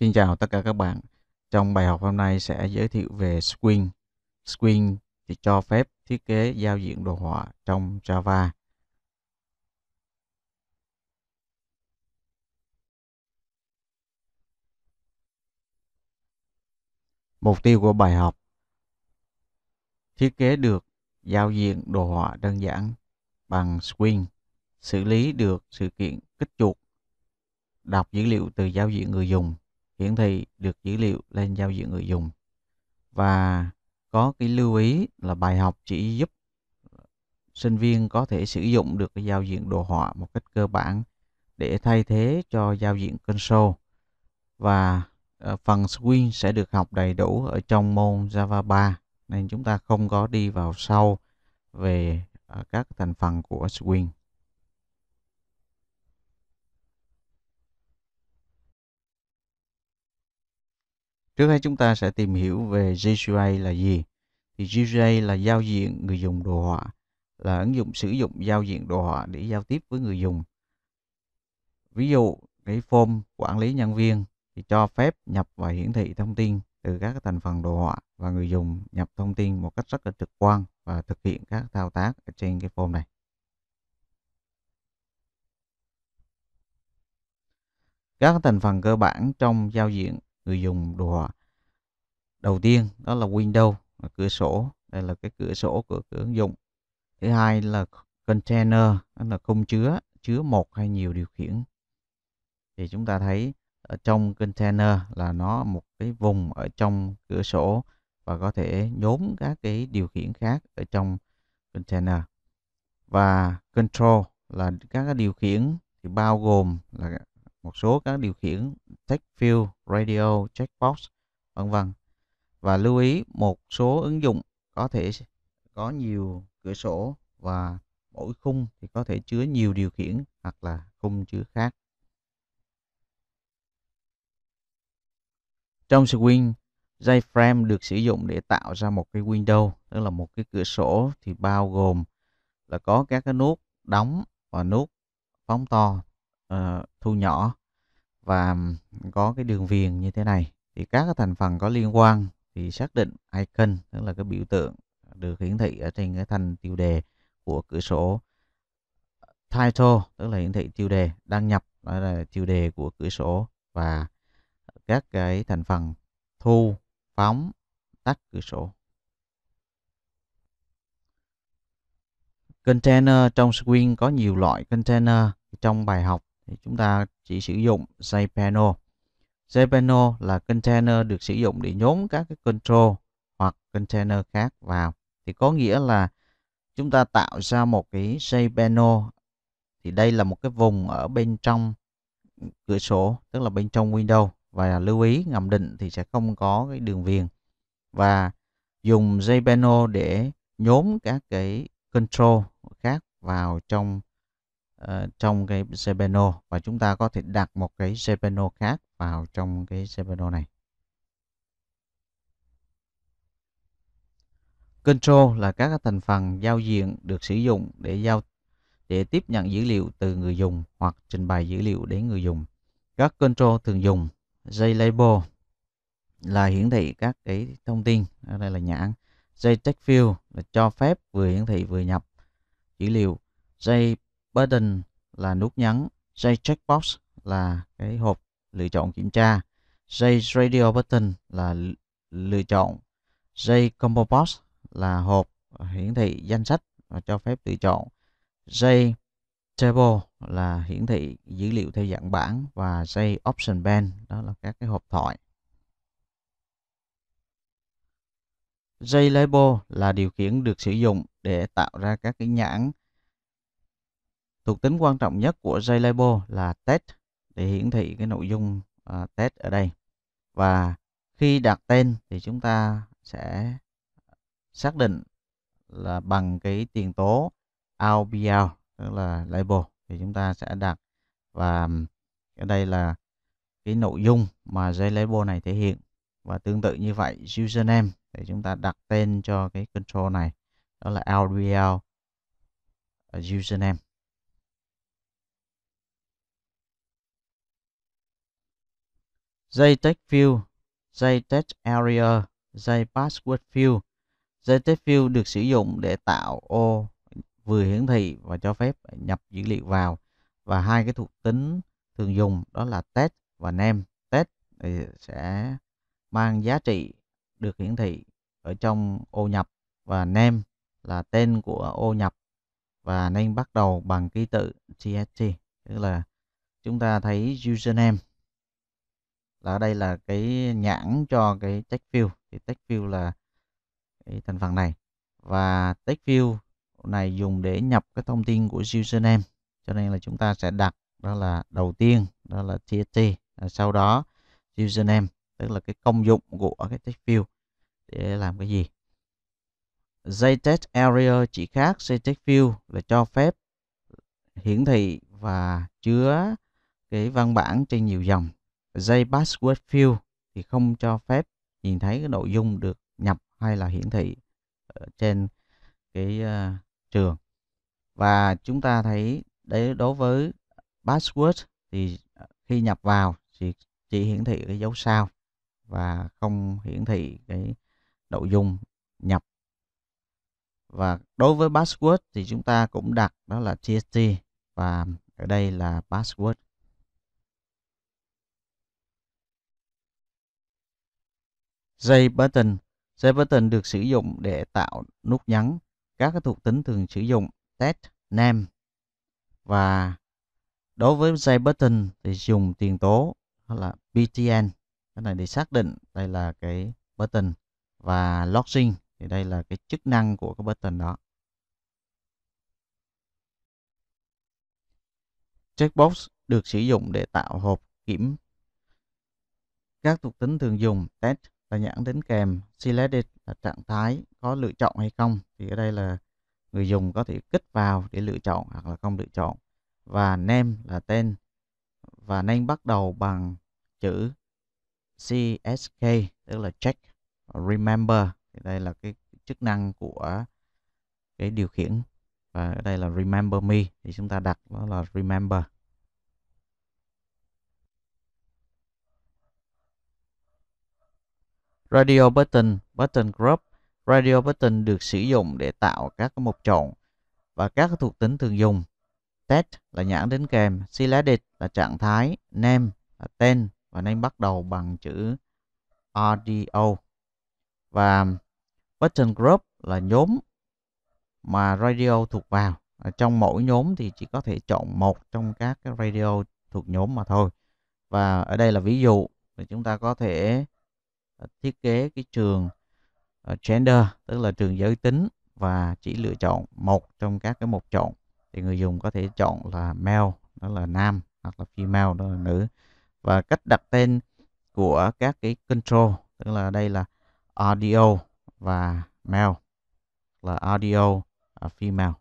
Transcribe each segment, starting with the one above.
Xin chào tất cả các bạn. Trong bài học hôm nay sẽ giới thiệu về Swing. Swing thì cho phép thiết kế giao diện đồ họa trong Java. Mục tiêu của bài học Thiết kế được giao diện đồ họa đơn giản bằng Swing, xử lý được sự kiện kích chuột, đọc dữ liệu từ giao diện người dùng hiển thị được dữ liệu lên giao diện người dùng và có cái lưu ý là bài học chỉ giúp sinh viên có thể sử dụng được cái giao diện đồ họa một cách cơ bản để thay thế cho giao diện console và ờ, phần Swing sẽ được học đầy đủ ở trong môn Java 3 nên chúng ta không có đi vào sâu về ờ, các thành phần của Swing. Trước hết chúng ta sẽ tìm hiểu về GUI là gì. Thì GUI là giao diện người dùng đồ họa, là ứng dụng sử dụng giao diện đồ họa để giao tiếp với người dùng. Ví dụ, cái form quản lý nhân viên thì cho phép nhập và hiển thị thông tin từ các thành phần đồ họa và người dùng nhập thông tin một cách rất là trực quan và thực hiện các thao tác ở trên cái form này. Các thành phần cơ bản trong giao diện người dùng đồ họa đầu tiên đó là Windows là cửa sổ đây là cái cửa sổ của cửa ứng dụng thứ hai là container đó là không chứa chứa một hay nhiều điều khiển thì chúng ta thấy ở trong container là nó một cái vùng ở trong cửa sổ và có thể nhốn các cái điều khiển khác ở trong container và control là các cái điều khiển thì bao gồm là một số các điều khiển text field, radio, checkbox, vân vân. Và lưu ý một số ứng dụng có thể có nhiều cửa sổ và mỗi khung thì có thể chứa nhiều điều khiển hoặc là khung chứa khác. Trong Swing, JFrame được sử dụng để tạo ra một cái window, tức là một cái cửa sổ thì bao gồm là có các cái nút đóng và nút phóng to Ờ, thu nhỏ và có cái đường viền như thế này thì các cái thành phần có liên quan thì xác định icon tức là cái biểu tượng được hiển thị ở trên cái thành tiêu đề của cửa sổ title tức là hiển thị tiêu đề đăng nhập đó là tiêu đề của cửa sổ và các cái thành phần thu phóng tắt cửa sổ container trong screen có nhiều loại container trong bài học thì chúng ta chỉ sử dụng JPanel. JPanel là container được sử dụng để nhóm các cái control hoặc container khác vào. Thì có nghĩa là chúng ta tạo ra một cái JPanel thì đây là một cái vùng ở bên trong cửa sổ, tức là bên trong Windows và lưu ý ngầm định thì sẽ không có cái đường viền và dùng JPanel để nhóm các cái control khác vào trong Ờ, trong cái Zebeno và chúng ta có thể đặt một cái Zebeno khác vào trong cái Zebeno này. Control là các thành phần giao diện được sử dụng để giao để tiếp nhận dữ liệu từ người dùng hoặc trình bày dữ liệu đến người dùng. Các control thường dùng dây label là hiển thị các cái thông tin, ở đây là nhãn. Dây text field là cho phép vừa hiển thị vừa nhập dữ liệu. Dây button là nút nhấn, dây checkbox là cái hộp lựa chọn kiểm tra, dây radio button là lựa chọn, dây combo box là hộp hiển thị danh sách và cho phép lựa chọn, dây table là hiển thị dữ liệu theo dạng bảng và dây option band đó là các cái hộp thoại. Dây label là điều khiển được sử dụng để tạo ra các cái nhãn Thuộc tính quan trọng nhất của JLabel là test để hiển thị cái nội dung uh, test ở đây. Và khi đặt tên thì chúng ta sẽ xác định là bằng cái tiền tố outbound tức là label thì chúng ta sẽ đặt và ở đây là cái nội dung mà JLabel này thể hiện và tương tự như vậy username thì chúng ta đặt tên cho cái control này đó là outbound ờ, username JTech Field, JTech Area, JPassword Field. JTech Field được sử dụng để tạo ô vừa hiển thị và cho phép nhập dữ liệu vào và hai cái thuộc tính thường dùng đó là test và name. Test sẽ mang giá trị được hiển thị ở trong ô nhập và name là tên của ô nhập và nên bắt đầu bằng ký tự TST tức là chúng ta thấy username là đây là cái nhãn cho cái TechView thì TechView là cái thành phần này và TechView này dùng để nhập cái thông tin của username cho nên là chúng ta sẽ đặt đó là đầu tiên đó là TST sau đó username tức là cái công dụng của cái TechView để làm cái gì JTest Area chỉ khác JTechView là cho phép hiển thị và chứa cái văn bản trên nhiều dòng dây password field thì không cho phép nhìn thấy cái nội dung được nhập hay là hiển thị ở trên cái uh, trường và chúng ta thấy đấy đối với password thì ờ, khi nhập vào thì chỉ hiển thị cái dấu sao và không hiển thị cái nội dung nhập và đối với password thì chúng ta cũng đặt đó là tst và ở đây là password jay button jay button được sử dụng để tạo nút nhấn các thuộc tính thường sử dụng test name và đối với jay button thì dùng tiền tố hoặc là btn cái này để xác định đây là cái button và logging thì đây là cái chức năng của cái button đó checkbox được sử dụng để tạo hộp kiểm các thuộc tính thường dùng test và nhãn đến kèm selected là trạng thái có lựa chọn hay không thì ở đây là người dùng có thể kích vào để lựa chọn hoặc là không lựa chọn và name là tên và name bắt đầu bằng chữ CSK tức là check remember thì đây là cái chức năng của cái điều khiển và ở đây là remember me thì chúng ta đặt nó là remember Radio Button, Button Group. Radio Button được sử dụng để tạo các mục chọn và các thuộc tính thường dùng. Test là nhãn đính kèm, selected là trạng thái, name là tên và nên bắt đầu bằng chữ RDO. Và Button Group là nhóm mà radio thuộc vào. Ở trong mỗi nhóm thì chỉ có thể chọn một trong các cái radio thuộc nhóm mà thôi. Và ở đây là ví dụ chúng ta có thể Ờ, thiết kế cái trường ờ, gender tức là trường giới tính và chỉ lựa chọn một trong các cái mục chọn thì người dùng có thể chọn là male đó là nam hoặc là female đó là nữ và cách đặt tên của các cái control tức là đây là audio và male là audio uh, female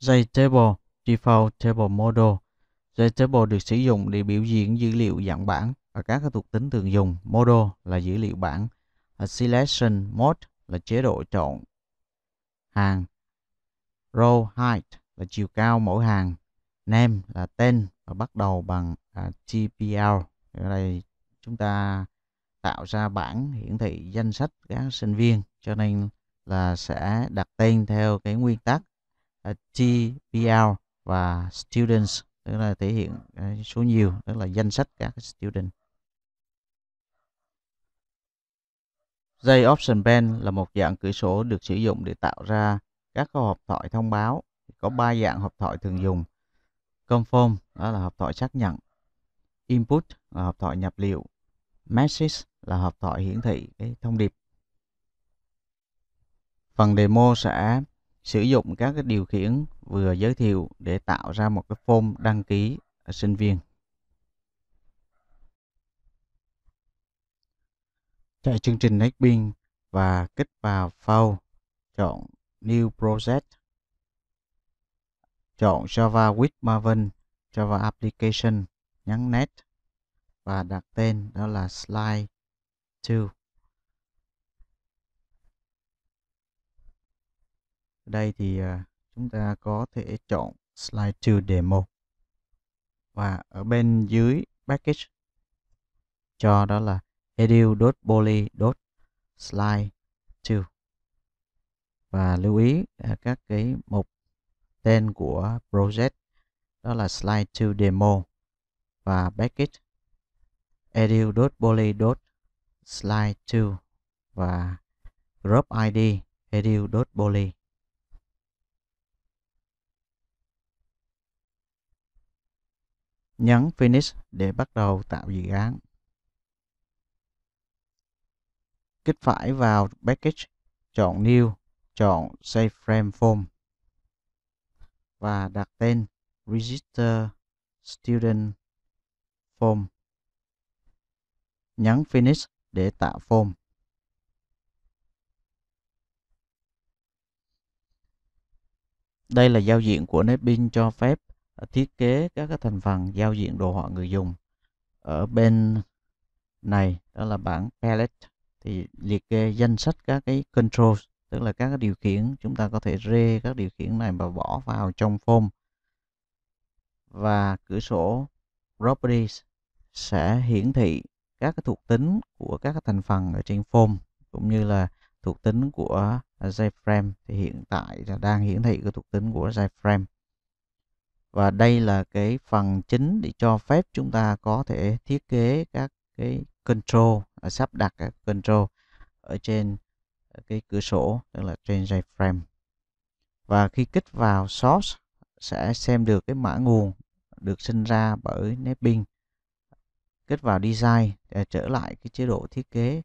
dây table default table model Retrieval được sử dụng để biểu diễn dữ liệu dạng bảng và các thuộc tính thường dùng. Model là dữ liệu bảng. Selection Mode là chế độ chọn hàng. Row Height là chiều cao mỗi hàng. Name là tên và bắt đầu bằng à, TPL. Ở đây chúng ta tạo ra bảng hiển thị danh sách các sinh viên cho nên là sẽ đặt tên theo cái nguyên tắc à, TPL và Students tức là thể hiện à, số nhiều tức là danh sách các student dây option band là một dạng cửa sổ được sử dụng để tạo ra các câu hộp thoại thông báo có ba dạng hộp thoại thường dùng confirm đó là hộp thoại xác nhận input là hộp thoại nhập liệu message là hộp thoại hiển thị cái thông điệp phần demo sẽ sử dụng các cái điều khiển vừa giới thiệu để tạo ra một cái form đăng ký à, sinh viên. Chạy chương trình NetBeans và kích vào File, chọn New Project, chọn Java with Maven, Java Application, nhấn next và đặt tên đó là Slide 2. ở đây thì à, chúng ta có thể chọn slide to demo và ở bên dưới package cho đó là edu.poly.slide to và lưu ý à, các cái mục tên của project đó là slide to demo và package edu.poly.slide to và group ID edu.poly nhấn Finish để bắt đầu tạo dự án. Kích phải vào Package, chọn New, chọn Save Frame Form và đặt tên Register Student Form. Nhấn Finish để tạo form. Đây là giao diện của NetBeans cho phép Ờ, thiết kế các cái thành phần giao diện đồ họa người dùng ở bên này đó là bảng palette thì liệt kê danh sách các cái controls tức là các cái điều khiển chúng ta có thể rê các điều khiển này và bỏ vào trong form và cửa sổ properties sẽ hiển thị các cái thuộc tính của các cái thành phần ở trên form cũng như là thuộc tính của JFrame à, thì hiện tại là đang hiển thị cái thuộc tính của JFrame và đây là cái phần chính để cho phép chúng ta có thể thiết kế các cái control à, sắp đặt các control ở trên ờ, cái cửa sổ tức là trên frame và khi kích vào source sẽ xem được cái mã nguồn được sinh ra bởi Netbeans kích vào design để trở lại cái chế độ thiết kế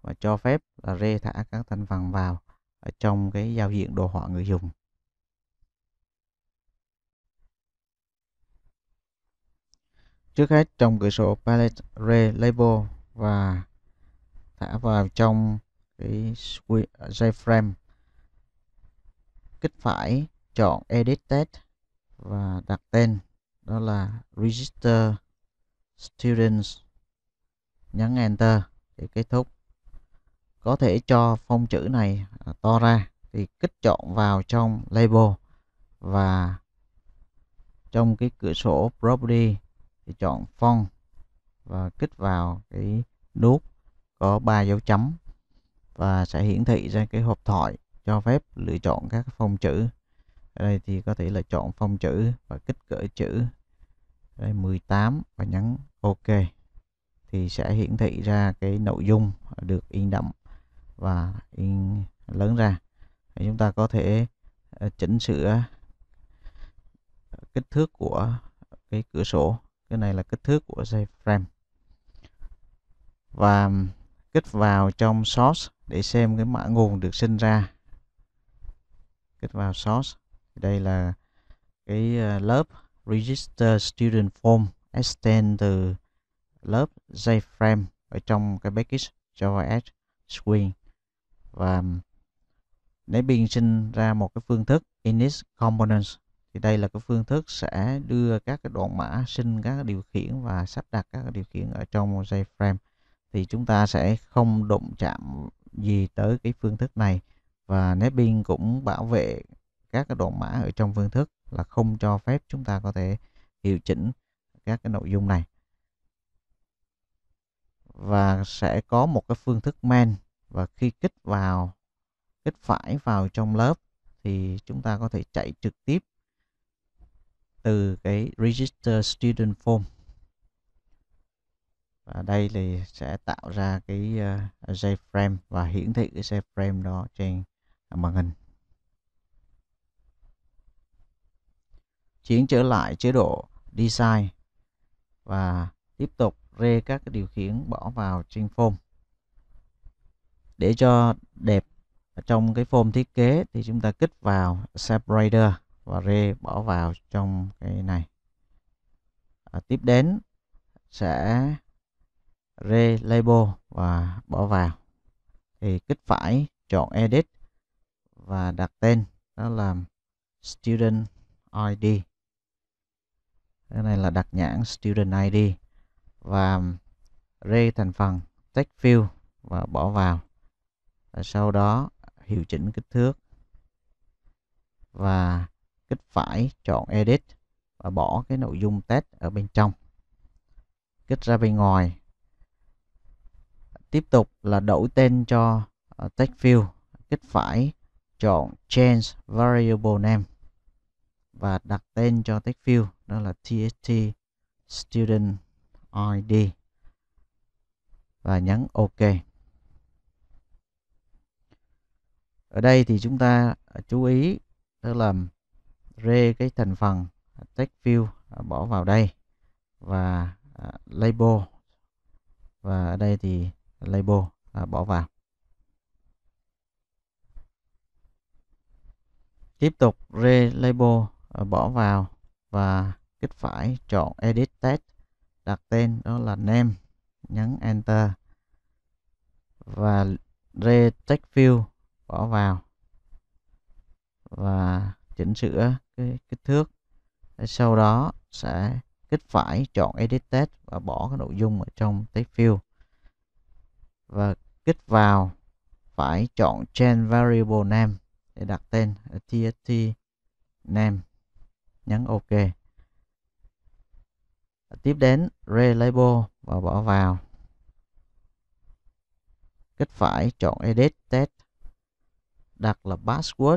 và cho phép là rê thả các thành phần vào ở trong cái giao diện đồ họa người dùng Trước hết trong cửa sổ palette Ray Label và thả vào trong cái JFrame. Kích phải chọn Edit Text và đặt tên đó là Register Students. Nhấn Enter để kết thúc. Có thể cho phông chữ này à, to ra thì kích chọn vào trong Label và trong cái cửa sổ Property thì chọn font và kích vào cái nút có ba dấu chấm và sẽ hiển thị ra cái hộp thoại cho phép lựa chọn các phông chữ ở đây thì có thể là chọn phông chữ và kích cỡ chữ ở đây 18 và nhấn OK thì sẽ hiển thị ra cái nội dung được in đậm và in lớn ra thì chúng ta có thể ờ, chỉnh sửa kích thước của cái cửa sổ cái này là kích thước của frame và kích vào trong source để xem cái mã nguồn được sinh ra kích vào source đây là cái ờ, lớp register student form extend từ lớp frame ở trong cái package JavaX Swing và để biên sinh ra một cái phương thức init components thì đây là cái phương thức sẽ đưa các cái đoạn mã sinh các điều khiển và sắp đặt các điều khiển ở trong JFrame thì chúng ta sẽ không đụng chạm gì tới cái phương thức này và Netbeans cũng bảo vệ các cái đoạn mã ở trong phương thức là không cho phép chúng ta có thể hiệu chỉnh các cái nội dung này và sẽ có một cái phương thức main và khi kích vào kích phải vào trong lớp thì chúng ta có thể chạy trực tiếp từ cái register student form và đây thì sẽ tạo ra cái uh, ờ, JFrame và hiển thị cái JFrame đó trên à, màn hình chuyển trở lại chế độ design và tiếp tục rê các điều khiển bỏ vào trên form để cho đẹp trong cái form thiết kế thì chúng ta kích vào separator và rê bỏ vào trong cái này à, tiếp đến sẽ re label và bỏ vào thì kích phải chọn edit và đặt tên đó là student id cái này là đặt nhãn student id và re thành phần text field và bỏ vào và sau đó hiệu chỉnh kích thước và kích phải chọn edit và bỏ cái nội dung test ở bên trong kích ra bên ngoài tiếp tục là đổi tên cho ờ, text field kích phải chọn change variable name và đặt tên cho text field đó là tst student id và nhấn ok ở đây thì chúng ta chú ý tức là rê cái thành phần à, text view à, bỏ vào đây và à, label và ở đây thì label bỏ vào tiếp tục rê label bỏ vào và kích phải chọn edit text đặt tên đó là name nhấn enter và rê text view bỏ vào và chỉnh sửa cái kích thước sau đó sẽ kích phải chọn edit text và bỏ cái nội dung ở trong text field và kích vào phải chọn change variable name để đặt tên tst name nhấn ok tiếp đến relabel và bỏ vào kích phải chọn edit text đặt là password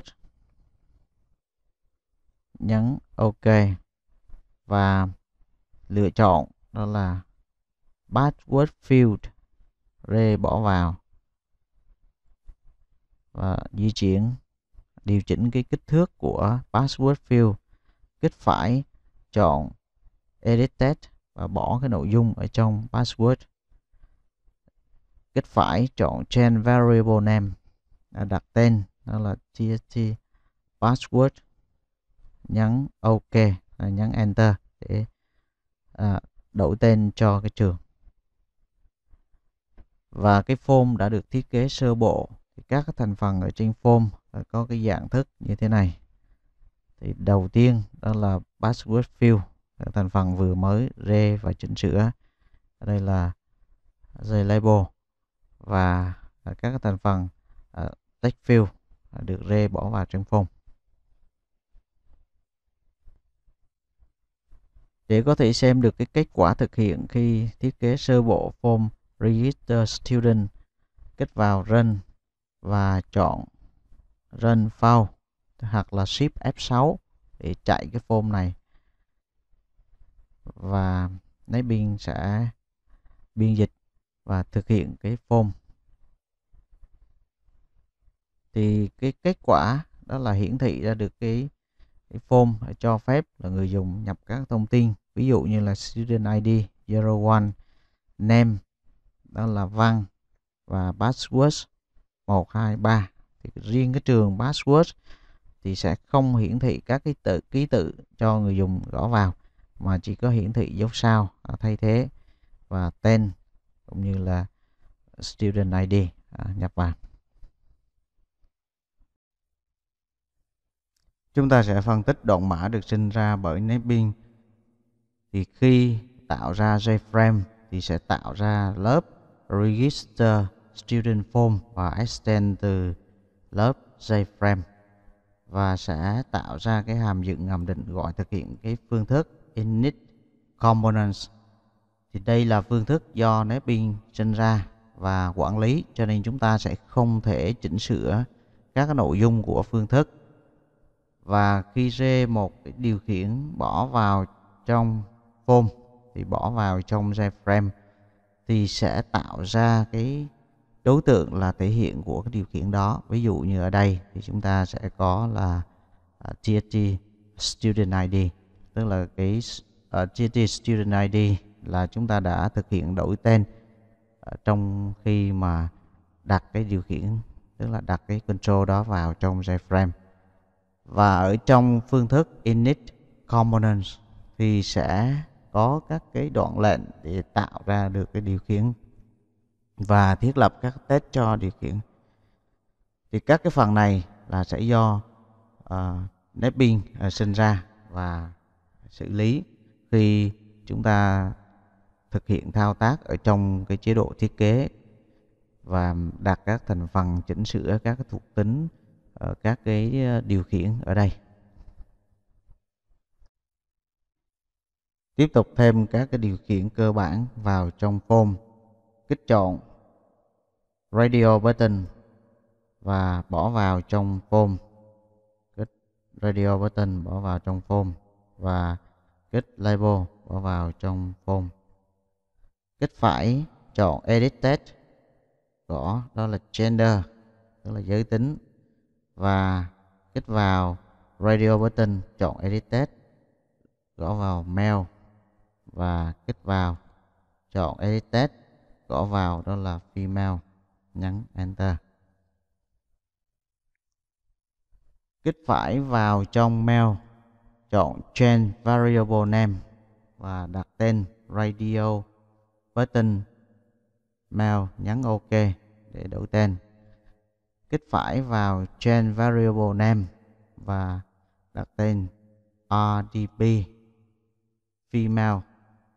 nhấn ok và lựa chọn đó là password field rê bỏ vào và di chuyển điều chỉnh cái kích thước của password field kích phải chọn edit text và bỏ cái nội dung ở trong password kích phải chọn change variable name đặt tên đó là tst password nhấn OK à, nhấn Enter để à, đổi tên cho cái trường và cái form đã được thiết kế sơ bộ thì các thành phần ở trên form có cái dạng thức như thế này thì đầu tiên đó là password field thành phần vừa mới re và chỉnh sửa đây là label và à, các thành phần uh, text field được re bỏ vào trong form để có thể xem được cái kết quả thực hiện khi thiết kế sơ bộ form Register Student. kết vào Run và chọn Run File hoặc là ship F6 để chạy cái form này. Và máy biên sẽ biên dịch và thực hiện cái form. Thì cái kết quả đó là hiển thị ra được cái, cái form cho phép là người dùng nhập các thông tin ví dụ như là student ID 01 name đó là văn và password 123 thì riêng cái trường password thì sẽ không hiển thị các cái tự ký tự cho người dùng gõ vào mà chỉ có hiển thị dấu sao thay thế và tên cũng như là student ID à, nhập vào. Chúng ta sẽ phân tích đoạn mã được sinh ra bởi nếp thì khi tạo ra JFrame thì sẽ tạo ra lớp Register Student Form và extend từ lớp JFrame và sẽ tạo ra cái hàm dựng ngầm định gọi thực hiện cái phương thức init components thì đây là phương thức do Netbeans sinh ra và quản lý cho nên chúng ta sẽ không thể chỉnh sửa các nội dung của phương thức và khi rê một điều khiển bỏ vào trong form thì bỏ vào trong iframe thì sẽ tạo ra cái đối tượng là thể hiện của cái điều kiện đó ví dụ như ở đây thì chúng ta sẽ có là uh, à, TST student ID tức là cái uh, à, TST student ID là chúng ta đã thực hiện đổi tên uh, trong khi mà đặt cái điều khiển tức là đặt cái control đó vào trong iframe và ở trong phương thức init components thì sẽ có các cái đoạn lệnh để tạo ra được cái điều khiển và thiết lập các test cho điều khiển thì các cái phần này là sẽ do uh, ờ, NetBeans uh, ờ, sinh ra và xử lý khi chúng ta thực hiện thao tác ở trong cái chế độ thiết kế và đặt các thành phần chỉnh sửa các thuộc tính ở các cái ờ, điều khiển ở đây Tiếp tục thêm các cái điều khiển cơ bản vào trong form. Kích chọn radio button và bỏ vào trong form. Kích radio button bỏ vào trong form và kích label bỏ vào trong form. Kích phải chọn edit text gõ đó là gender tức là giới tính và kích vào radio button chọn edit text gõ vào mail và kích vào chọn edit text gõ vào đó là female nhấn enter kích phải vào trong mail chọn change variable name và đặt tên radio button mail nhấn ok để đổi tên kích phải vào change variable name và đặt tên rdb female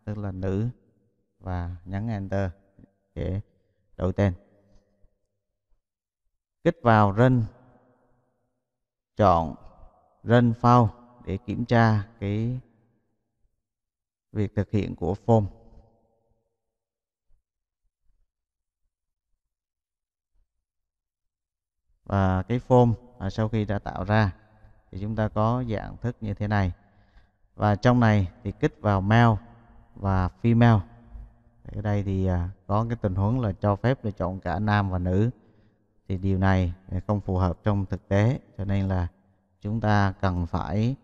tức là nữ và nhấn enter để đổi tên kích vào run chọn run file để kiểm tra cái việc thực hiện của form và cái form à, sau khi đã tạo ra thì chúng ta có dạng thức như thế này và trong này thì kích vào mail và female ở đây thì à, có cái tình huống là cho phép lựa chọn cả nam và nữ thì điều này không phù hợp trong thực tế cho nên là chúng ta cần phải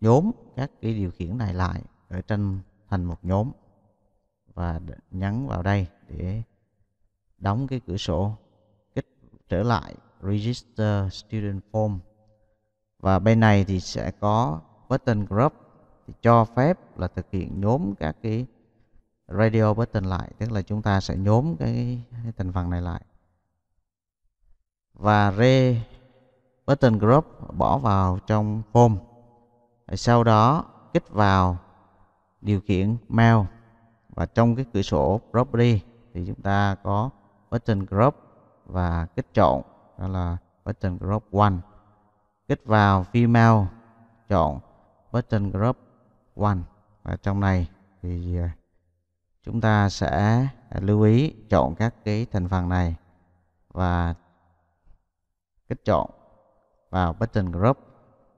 nhóm các cái điều khiển này lại ở trên thành một nhóm và nhấn vào đây để đóng cái cửa sổ kích trở lại register student form và bên này thì sẽ có button group thì cho phép là thực hiện nhóm các cái radio button lại tức là chúng ta sẽ nhóm cái, cái thành phần này lại và re button group bỏ vào trong form sau đó kích vào điều kiện mail và trong cái cửa sổ property thì chúng ta có button group và kích chọn đó là button group one kích vào female chọn button group one và trong này thì à, chúng ta sẽ à, lưu ý chọn các cái thành phần này và kích chọn vào button group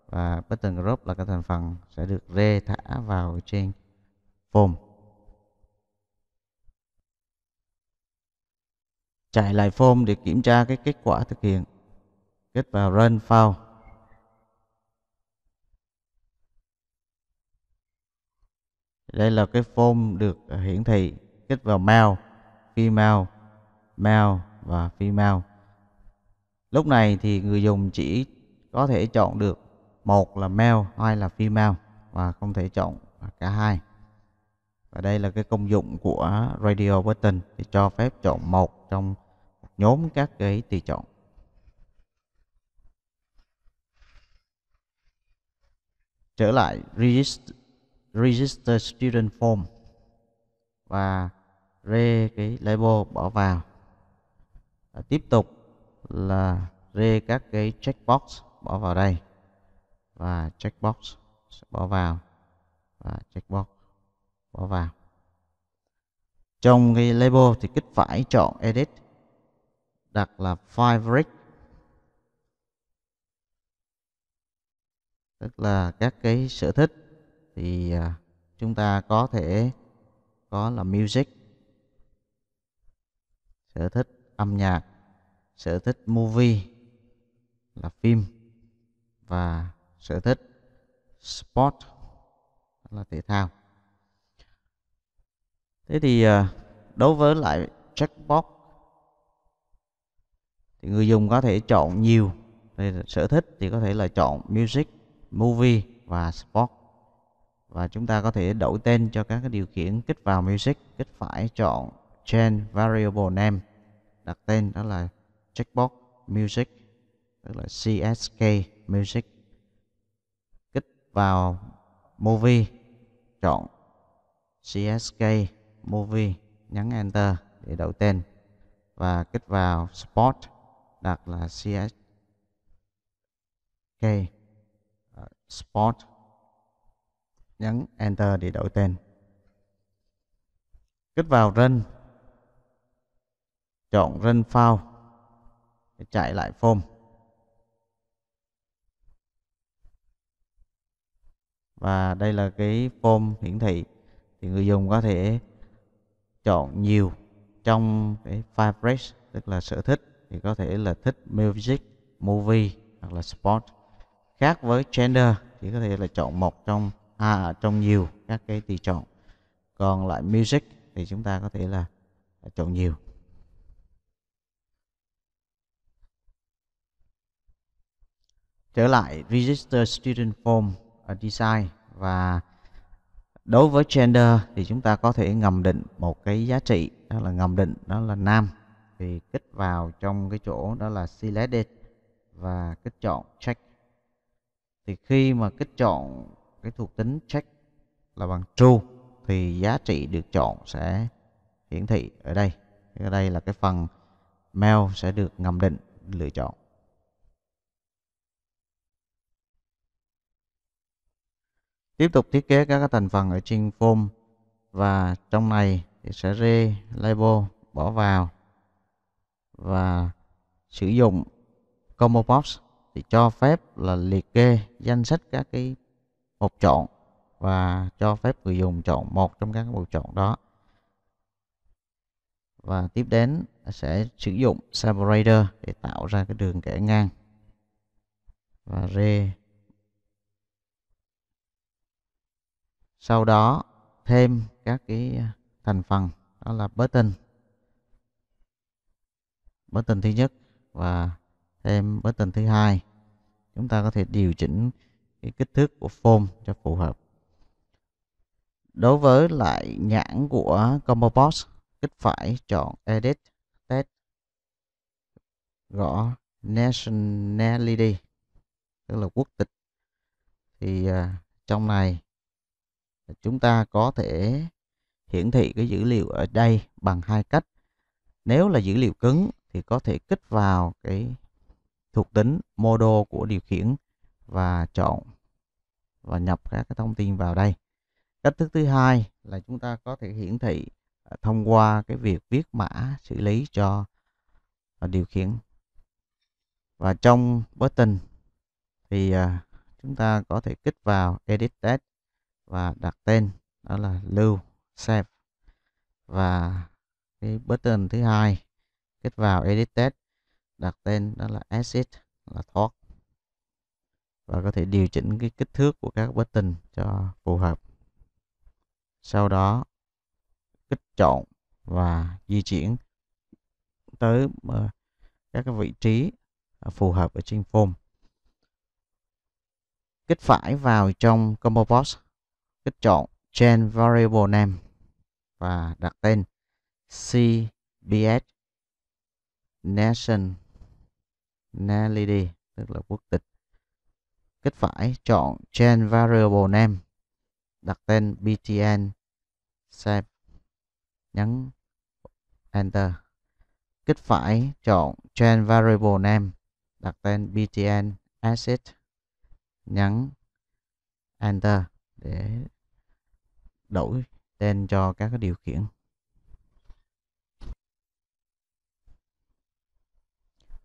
và button group là cái thành phần sẽ được rê thả vào trên form chạy lại form để kiểm tra cái kết quả thực hiện kích vào run file đây là cái form được à, hiển thị kích vào male female male và female lúc này thì người dùng chỉ có thể chọn được một là male hai là female và không thể chọn cả hai và đây là cái công dụng của radio button thì cho phép chọn một trong nhóm các cái tùy chọn trở lại register register student form và re cái label bỏ vào à, tiếp tục là re các cái checkbox bỏ vào đây và checkbox bỏ vào và checkbox bỏ vào trong cái label thì kích phải chọn edit đặt là favorite tức là các cái sở thích thì à, chúng ta có thể có là music sở thích âm nhạc sở thích movie là phim và sở thích sport là thể thao thế thì à, đối với lại checkbox thì người dùng có thể chọn nhiều sở thích thì có thể là chọn music movie và sport và chúng ta có thể đổi tên cho các cái điều khiển kích vào music kích phải chọn change variable name đặt tên đó là checkbox music tức là csk music kích vào movie chọn csk movie nhấn enter để đổi tên và kích vào spot đặt là csk ờ, spot nhấn Enter để đổi tên. Kích vào rên, chọn rên file để chạy lại form. Và đây là cái form hiển thị thì người dùng có thể chọn nhiều trong cái file tức là sở thích thì có thể là thích music, movie hoặc là sport. Khác với gender thì có thể là chọn một trong ở à, trong nhiều các cái tùy chọn còn lại music thì chúng ta có thể là chọn nhiều trở lại register student form à, design và đối với gender thì chúng ta có thể ngầm định một cái giá trị đó là ngầm định đó là nam thì kích vào trong cái chỗ đó là selected và kích chọn check thì khi mà kích chọn cái thuộc tính check là bằng true thì giá trị được chọn sẽ hiển thị ở đây ở đây là cái phần mail sẽ được ngầm định lựa chọn tiếp tục thiết kế các cái thành phần ở trên form và trong này thì sẽ re label bỏ vào và sử dụng combo box thì cho phép là liệt kê danh sách các cái một chọn và cho phép người dùng chọn một trong các bộ chọn đó và tiếp đến sẽ sử dụng separator để tạo ra cái đường kẻ ngang và re sau đó thêm các cái thành phần đó là button button thứ nhất và thêm button thứ hai chúng ta có thể điều chỉnh cái kích thước của phôm cho phù hợp đối với lại nhãn của combo box kích phải chọn edit test gõ nationality tức là quốc tịch thì à, trong này chúng ta có thể hiển thị cái dữ liệu ở đây bằng hai cách nếu là dữ liệu cứng thì có thể kích vào cái thuộc tính model của điều khiển và chọn và nhập các cái thông tin vào đây cách thức thứ hai là chúng ta có thể hiển thị à, thông qua cái việc viết mã xử lý cho à, điều khiển và trong button thì à, chúng ta có thể kích vào edit test và đặt tên đó là lưu save và cái button thứ hai kích vào edit test đặt tên đó là exit là thoát và có thể điều chỉnh cái kích thước của các button cho phù hợp sau đó kích chọn và di chuyển tới ờ, các cái vị trí ờ, phù hợp ở trên form kích phải vào trong combo box kích chọn change variable name và đặt tên cbs nation Nality tức là quốc tịch kích phải chọn Change Variable Name. Đặt tên btn save. Nhấn Enter. Kích phải chọn Change Variable Name. Đặt tên btn asset. Nhấn Enter để đổi tên cho các điều khiển.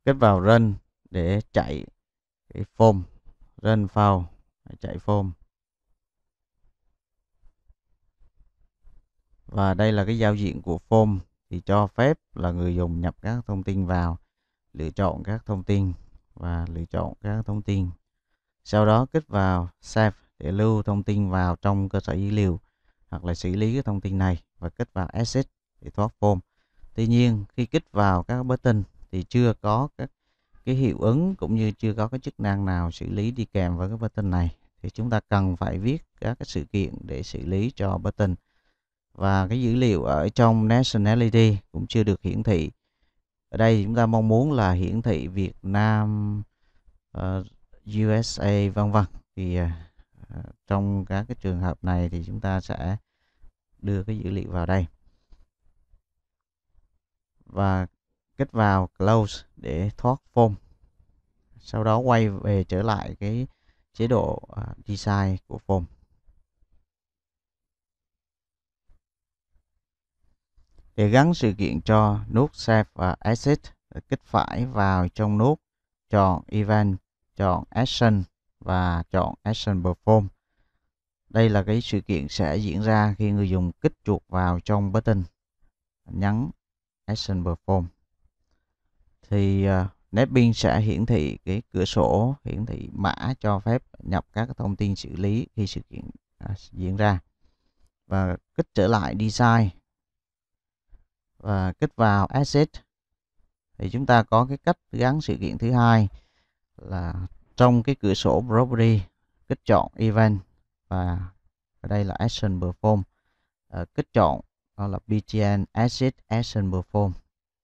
Kết vào Run để chạy cái form rên foul chạy form và đây là cái giao diện của form thì cho phép là người dùng nhập các thông tin vào lựa chọn các thông tin và lựa chọn các thông tin sau đó kích vào save để lưu thông tin vào trong cơ sở dữ liệu hoặc là xử lý cái thông tin này và kích vào exit để thoát form tuy nhiên khi kích vào các button thì chưa có các cái hiệu ứng cũng như chưa có cái chức năng nào xử lý đi kèm với cái button này thì chúng ta cần phải viết các cái sự kiện để xử lý cho button và cái dữ liệu ở trong nationality cũng chưa được hiển thị ở đây chúng ta mong muốn là hiển thị Việt Nam uh, ờ, USA vân vân thì uh, trong các cái trường hợp này thì chúng ta sẽ đưa cái dữ liệu vào đây và kích vào close để thoát form sau đó quay về trở lại cái chế độ à, design của form để gắn sự kiện cho nút save và exit kích phải vào trong nút chọn event chọn action và chọn action perform đây là cái sự kiện sẽ diễn ra khi người dùng kích chuột vào trong button nhấn action perform thì uh, à, nét sẽ hiển thị cái cửa sổ hiển thị mã cho phép nhập các thông tin xử lý khi sự kiện uh, diễn ra và kích trở lại design và kích vào asset thì chúng ta có cái cách gắn sự kiện thứ hai là trong cái cửa sổ property kích chọn event và ở đây là action perform à, kích chọn đó là btn asset action perform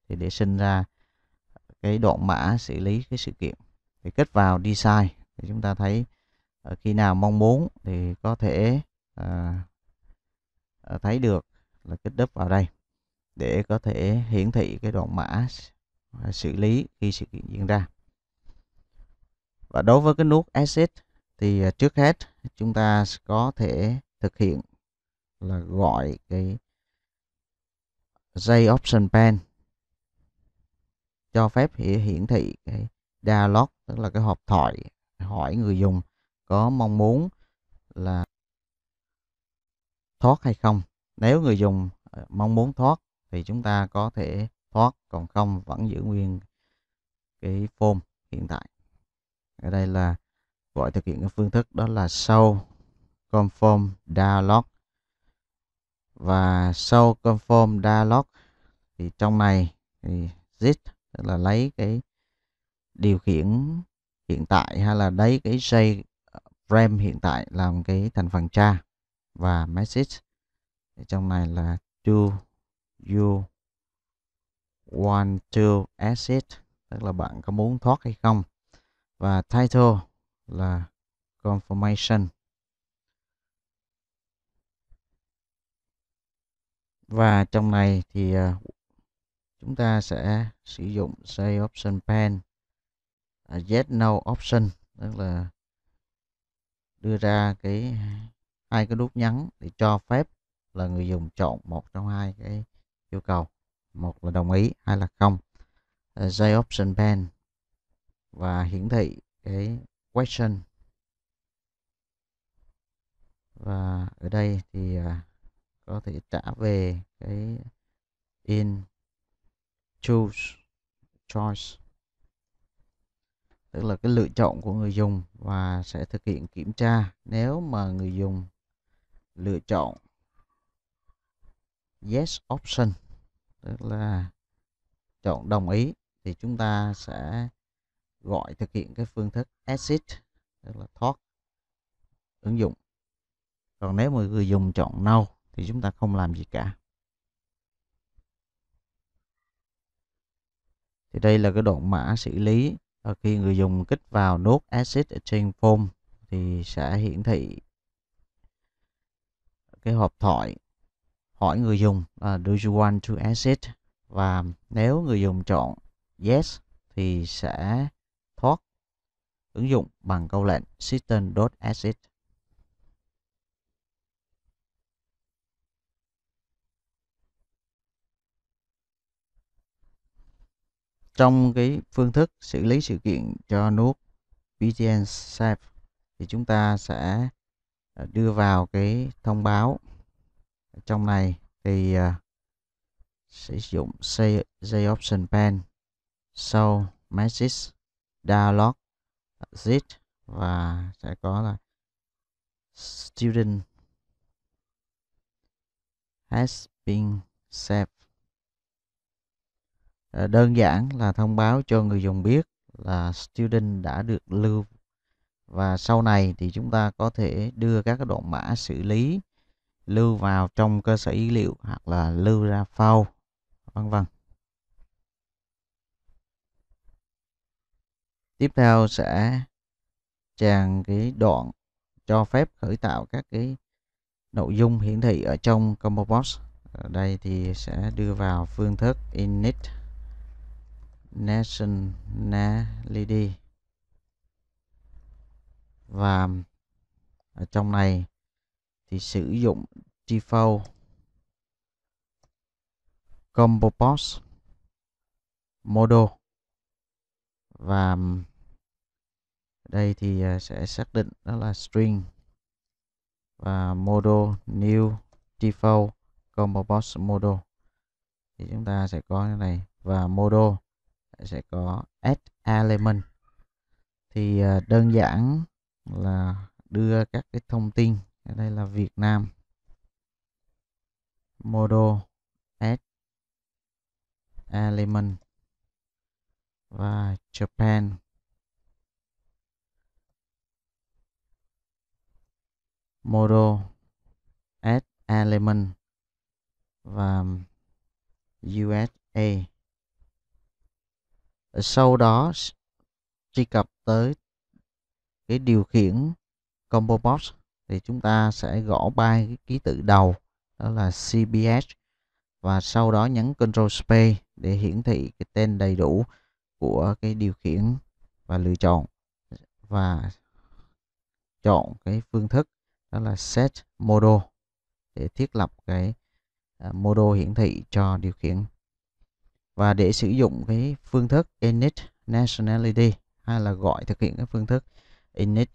thì để sinh ra cái đoạn mã xử lý cái sự kiện thì kết vào design thì chúng ta thấy ở ờ, khi nào mong muốn thì có thể à, thấy được là kết đúp vào đây để có thể hiển thị cái đoạn mã à, xử lý khi sự kiện diễn ra và đối với cái nút exit thì trước hết chúng ta có thể thực hiện là gọi cái dây option pen cho phép hiển thị cái dialog tức là cái hộp thoại hỏi người dùng có mong muốn là thoát hay không nếu người dùng ờ, mong muốn thoát thì chúng ta có thể thoát còn không vẫn giữ nguyên cái form hiện tại ở đây là gọi thực hiện cái phương thức đó là show confirm dialog và show confirm dialog thì trong này thì zip tức là lấy cái điều khiển hiện tại hay là lấy cái dây frame ờ, hiện tại làm cái thành phần cha và message thì trong này là do you want to exit tức là bạn có muốn thoát hay không và title là confirmation và trong này thì ờ, chúng ta sẽ sử dụng say option pen uh, no option tức là đưa ra cái hai cái nút nhắn để cho phép là người dùng chọn một trong hai cái yêu cầu một là đồng ý hai là không uh, à, say option pen và hiển thị cái question và ở đây thì à, có thể trả về cái in choose choice tức là cái lựa chọn của người dùng và sẽ thực hiện kiểm tra nếu mà người dùng lựa chọn yes option tức là chọn đồng ý thì chúng ta sẽ gọi thực hiện cái phương thức exit tức là thoát ứng dụng còn nếu mà người dùng chọn no thì chúng ta không làm gì cả thì đây là cái đoạn mã xử lý và khi người dùng kích vào nốt asset trên form thì sẽ hiển thị cái hộp thoại hỏi người dùng là do you want to exit và nếu người dùng chọn yes thì sẽ thoát ứng dụng bằng câu lệnh system.exit trong cái phương thức xử lý sự kiện cho nút BTN Save thì chúng ta sẽ à, đưa vào cái thông báo trong này thì uh, sử dụng say, say option pen sau so, message dialog zip và sẽ có là student has been saved Ờ, đơn giản là thông báo cho người dùng biết là student đã được lưu và sau này thì chúng ta có thể đưa các đoạn mã xử lý lưu vào trong cơ sở dữ liệu hoặc là lưu ra file vân vân tiếp theo sẽ tràn cái đoạn cho phép khởi tạo các cái nội dung hiển thị ở trong combo box ở đây thì sẽ đưa vào phương thức init nationality và ở trong này thì sử dụng default combo box model và đây thì à, sẽ xác định đó là string và model new default combo box model thì chúng ta sẽ có cái này và model sẽ có add element thì à, đơn giản là đưa các cái thông tin ở đây là Việt Nam model add element và Japan model add element và USA sau đó truy cập tới cái điều khiển combo box thì chúng ta sẽ gõ ba cái ký tự đầu đó là CBS và sau đó nhấn Control Space để hiển thị cái tên đầy đủ của cái điều khiển và lựa chọn và chọn cái phương thức đó là set model để thiết lập cái uh, à, model hiển thị cho điều khiển và để sử dụng cái phương thức init nationality hay là gọi thực hiện cái phương thức init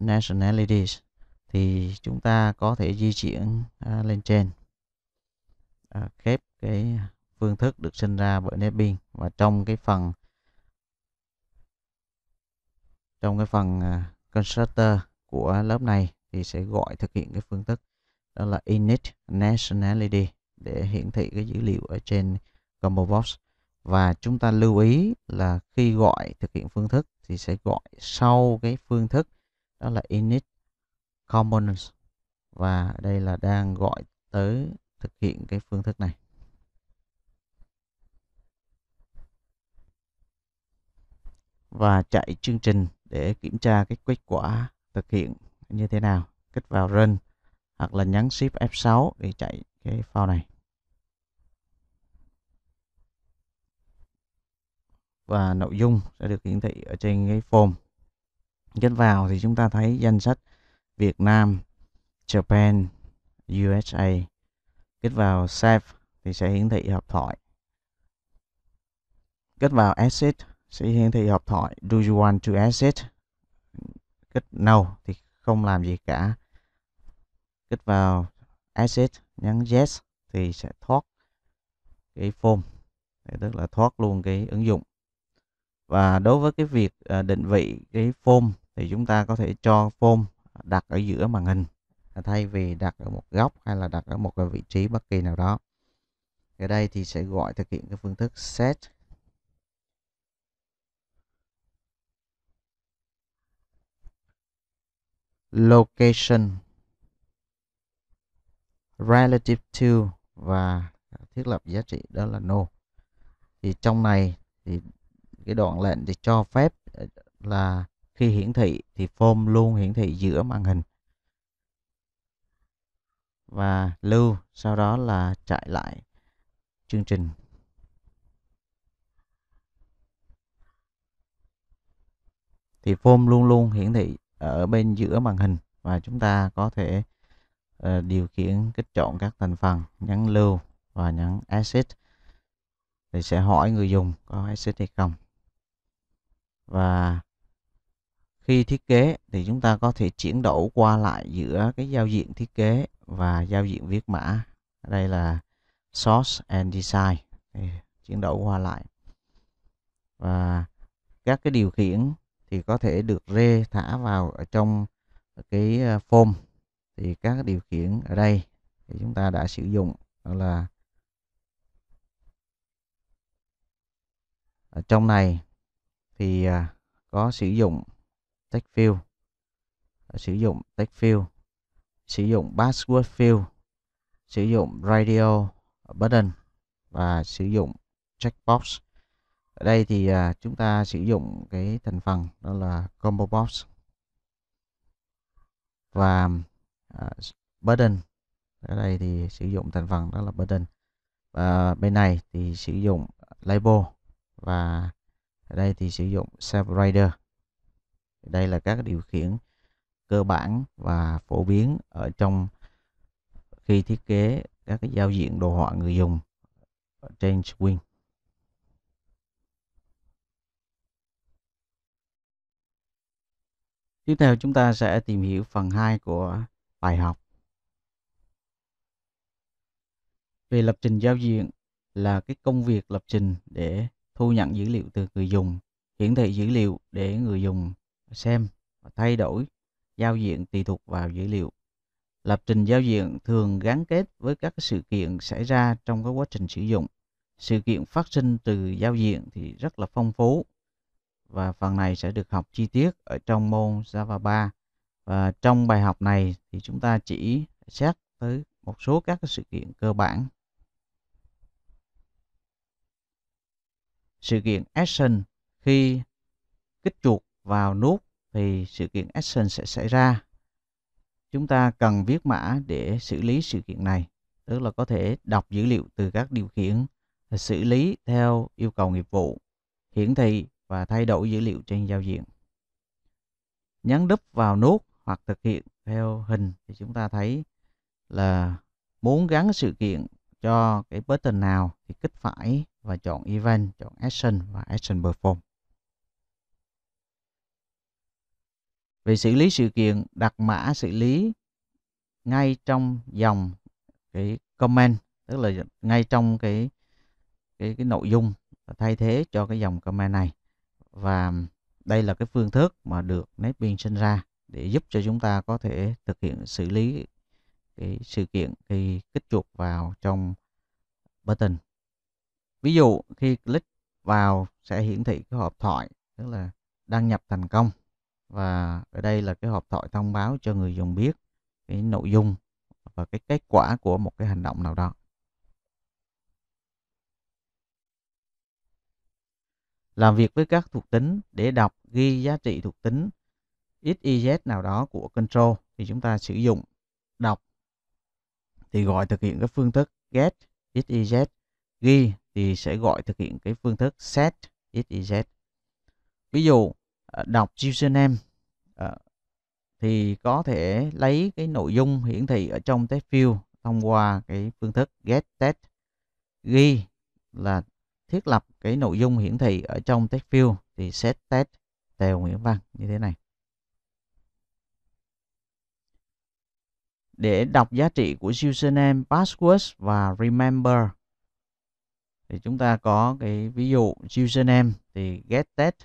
nationalities thì chúng ta có thể di chuyển à, lên trên à, khép cái phương thức được sinh ra bởi NetBeans và trong cái phần trong cái phần à, constructor của lớp này thì sẽ gọi thực hiện cái phương thức đó là init nationality để hiển thị cái dữ liệu ở trên combo box và chúng ta lưu ý là khi gọi thực hiện phương thức thì sẽ gọi sau cái phương thức đó là init components và đây là đang gọi tới thực hiện cái phương thức này và chạy chương trình để kiểm tra cái kết quả thực hiện như thế nào kích vào run hoặc là nhấn shift F6 để chạy cái file này và nội dung sẽ được hiển thị ở trên cái form kết vào thì chúng ta thấy danh sách Việt Nam Japan USA kết vào save thì sẽ hiển thị hộp thoại kết vào exit sẽ hiển thị hộp thoại do you want to exit kết no thì không làm gì cả kết vào exit nhấn yes thì sẽ thoát cái form tức là thoát luôn cái ứng dụng và đối với cái việc à, định vị cái phôm thì chúng ta có thể cho phôm đặt ở giữa màn hình à, thay vì đặt ở một góc hay là đặt ở một cái vị trí bất kỳ nào đó ở đây thì sẽ gọi thực hiện cái phương thức set location relative to và thiết lập giá trị đó là no thì trong này thì cái đoạn lệnh thì cho phép ờ, là khi hiển thị thì form luôn hiển thị giữa màn hình và lưu sau đó là chạy lại chương trình thì form luôn luôn hiển thị ở bên giữa màn hình và chúng ta có thể uh, điều khiển kích chọn các thành phần nhấn lưu và nhấn exit thì sẽ hỏi người dùng có exit hay không và khi thiết kế thì chúng ta có thể chuyển đổi qua lại giữa cái giao diện thiết kế và giao diện viết mã đây là source and design thì chuyển đổi qua lại và các cái điều khiển thì có thể được rê thả vào ở trong cái ờ, form thì các điều khiển ở đây thì chúng ta đã sử dụng là ở trong này thì à, có sử dụng text field à, sử dụng text field sử dụng password field sử dụng radio button và sử dụng checkbox ở đây thì à, chúng ta sử dụng cái thành phần đó là combo box và button ở đây thì sử dụng thành phần đó là button và bên này thì sử dụng label và ở đây thì sử dụng Subrider đây là các điều khiển cơ bản và phổ biến ở trong khi thiết kế các cái giao diện đồ họa người dùng trên Swing Tiếp theo chúng ta sẽ tìm hiểu phần 2 của bài học. Về lập trình giao diện là cái công việc lập trình để thu nhận dữ liệu từ người dùng, hiển thị dữ liệu để người dùng xem và thay đổi giao diện tùy thuộc vào dữ liệu. Lập trình giao diện thường gắn kết với các sự kiện xảy ra trong các quá trình sử dụng. Sự kiện phát sinh từ giao diện thì rất là phong phú và phần này sẽ được học chi tiết ở trong môn Java 3. Và trong bài học này thì chúng ta chỉ xét tới một số các sự kiện cơ bản sự kiện action khi kích chuột vào nút thì sự kiện action sẽ xảy ra chúng ta cần viết mã để xử lý sự kiện này tức là có thể đọc dữ liệu từ các điều khiển xử lý theo yêu cầu nghiệp vụ hiển thị và thay đổi dữ liệu trên giao diện nhấn đúp vào nút hoặc thực hiện theo hình thì chúng ta thấy là muốn gắn sự kiện cho cái button nào thì kích phải và chọn Event, chọn Action và Action Perform. Về xử lý sự kiện, đặt mã xử lý ngay trong dòng cái comment, tức là ngay trong cái cái cái nội dung thay thế cho cái dòng comment này. Và đây là cái phương thức mà được NetBeans sinh ra để giúp cho chúng ta có thể thực hiện xử lý cái sự kiện khi kích chuột vào trong button ví dụ khi click vào sẽ hiển thị cái hộp thoại tức là đăng nhập thành công và ở đây là cái hộp thoại thông báo cho người dùng biết cái nội dung và cái kết quả của một cái hành động nào đó làm việc với các thuộc tính để đọc ghi giá trị thuộc tính Xyz nào đó của control thì chúng ta sử dụng đọc thì gọi thực hiện cái phương thức get Xyz ghi thì sẽ gọi thực hiện cái phương thức set xyz ví dụ à, đọc username à, thì có thể lấy cái nội dung hiển thị ở trong test field thông qua cái phương thức get test ghi là thiết lập cái nội dung hiển thị ở trong test field thì set test tèo Nguyễn Văn như thế này. Để đọc giá trị của username, password và remember thì chúng ta có cái ví dụ username thì get that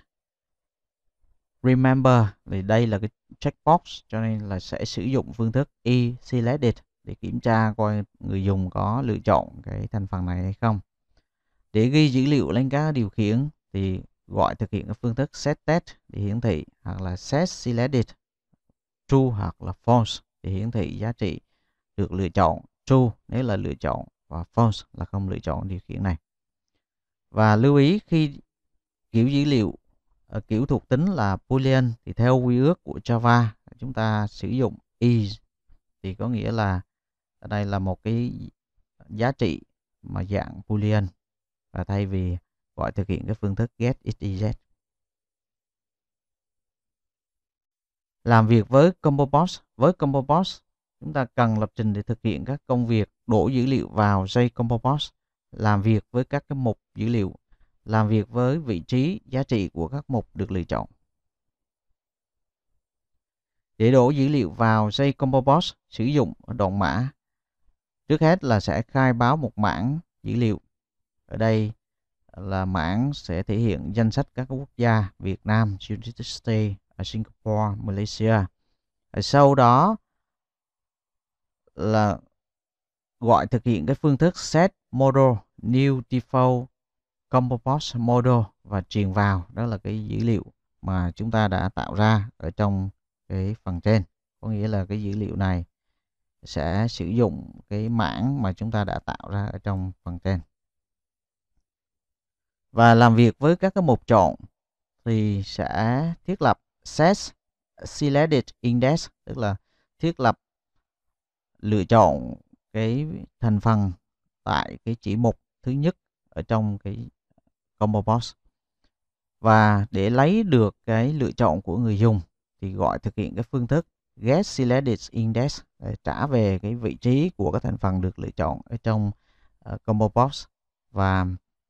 remember thì đây là cái checkbox cho nên là sẽ sử dụng phương thức e selected để kiểm tra coi người dùng có lựa chọn cái thành phần này hay không để ghi dữ liệu lên các điều khiển thì gọi thực hiện cái phương thức set test để hiển thị hoặc là set selected true hoặc là false để hiển thị giá trị được lựa chọn true nếu là lựa chọn và false là không lựa chọn điều khiển này và lưu ý khi kiểu dữ liệu ờ, kiểu thuộc tính là boolean thì theo quy ước của Java chúng ta sử dụng is thì có nghĩa là đây là một cái giá trị mà dạng boolean và thay vì gọi thực hiện cái phương thức get xyz làm việc với combo box với combo box chúng ta cần lập trình để thực hiện các công việc đổ dữ liệu vào dây combo box làm việc với các cái mục dữ liệu, làm việc với vị trí, giá trị của các mục được lựa chọn. Để đổ dữ liệu vào dây ComboBox sử dụng đoạn mã. Trước hết là sẽ khai báo một mảng dữ liệu. Ở đây là mảng sẽ thể hiện danh sách các quốc gia Việt Nam, United States, Singapore, Malaysia. Sau đó là gọi thực hiện cái phương thức set model new default compost model và truyền vào đó là cái dữ liệu mà chúng ta đã tạo ra ở trong cái phần trên có nghĩa là cái dữ liệu này sẽ sử dụng cái mảng mà chúng ta đã tạo ra ở trong phần trên và làm việc với các cái mục chọn thì sẽ thiết lập set selected index tức là thiết lập lựa chọn cái thành phần tại cái chỉ mục thứ nhất ở trong cái combo box và để lấy được cái lựa chọn của người dùng thì gọi thực hiện cái phương thức get selected index để trả về cái vị trí của các thành phần được lựa chọn ở trong ờ, combo box và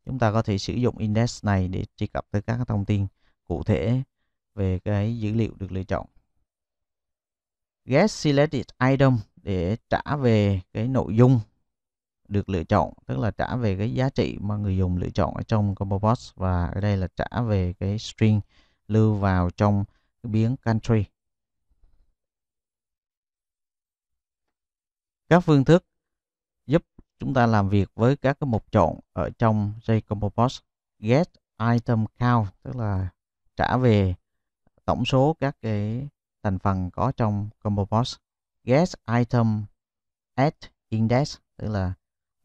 chúng ta có thể sử dụng index này để truy cập tới các thông tin cụ thể về cái dữ liệu được lựa chọn get selected item để trả về cái nội dung được lựa chọn tức là trả về cái giá trị mà người dùng lựa chọn ở trong combo box và ở đây là trả về cái string lưu vào trong cái biến country các phương thức giúp chúng ta làm việc với các cái mục chọn ở trong dây combo box get item count tức là trả về tổng số các cái thành phần có trong combo box get item at index tức là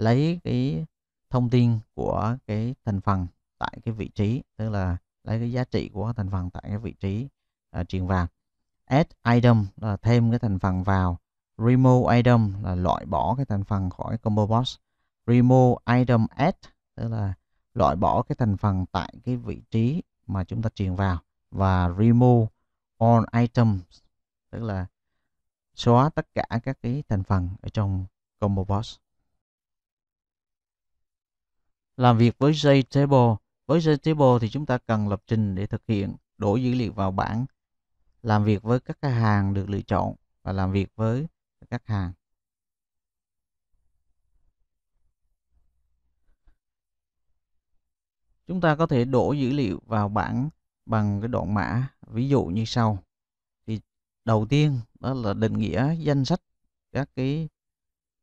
lấy cái thông tin của cái thành phần tại cái vị trí tức là lấy cái giá trị của thành phần tại cái vị trí uh, truyền vào add item là thêm cái thành phần vào remove item là loại bỏ cái thành phần khỏi combo box remove item add tức là loại bỏ cái thành phần tại cái vị trí mà chúng ta truyền vào và remove all items tức là xóa tất cả các cái thành phần ở trong combo box làm việc với JTable, với JTable thì chúng ta cần lập trình để thực hiện đổi dữ liệu vào bảng, làm việc với các khách hàng được lựa chọn và làm việc với các hàng. Chúng ta có thể đổ dữ liệu vào bảng bằng cái đoạn mã, ví dụ như sau. Thì đầu tiên đó là định nghĩa danh sách các cái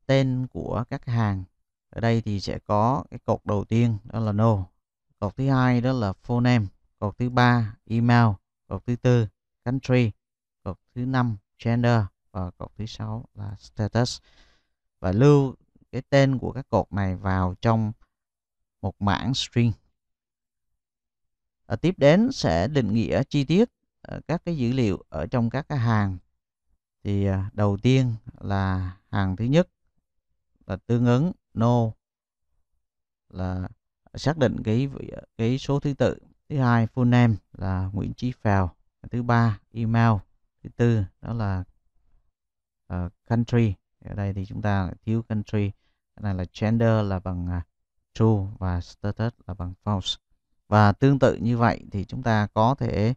tên của các hàng ở đây thì sẽ có cái cột đầu tiên đó là no cột thứ hai đó là full cột thứ ba email cột thứ tư country cột thứ năm gender và cột thứ sáu là status và lưu cái tên của các cột này vào trong một mảng string ở tiếp đến sẽ định nghĩa chi tiết ờ, các cái dữ liệu ở trong các cái hàng thì ờ, đầu tiên là hàng thứ nhất là tương ứng no là xác định cái cái số thứ tự thứ hai full name là Nguyễn Chí Phèo thứ ba email thứ tư đó là uh, country ở đây thì chúng ta thiếu country cái này là gender là bằng uh, true và status là bằng false và tương tự như vậy thì chúng ta có thể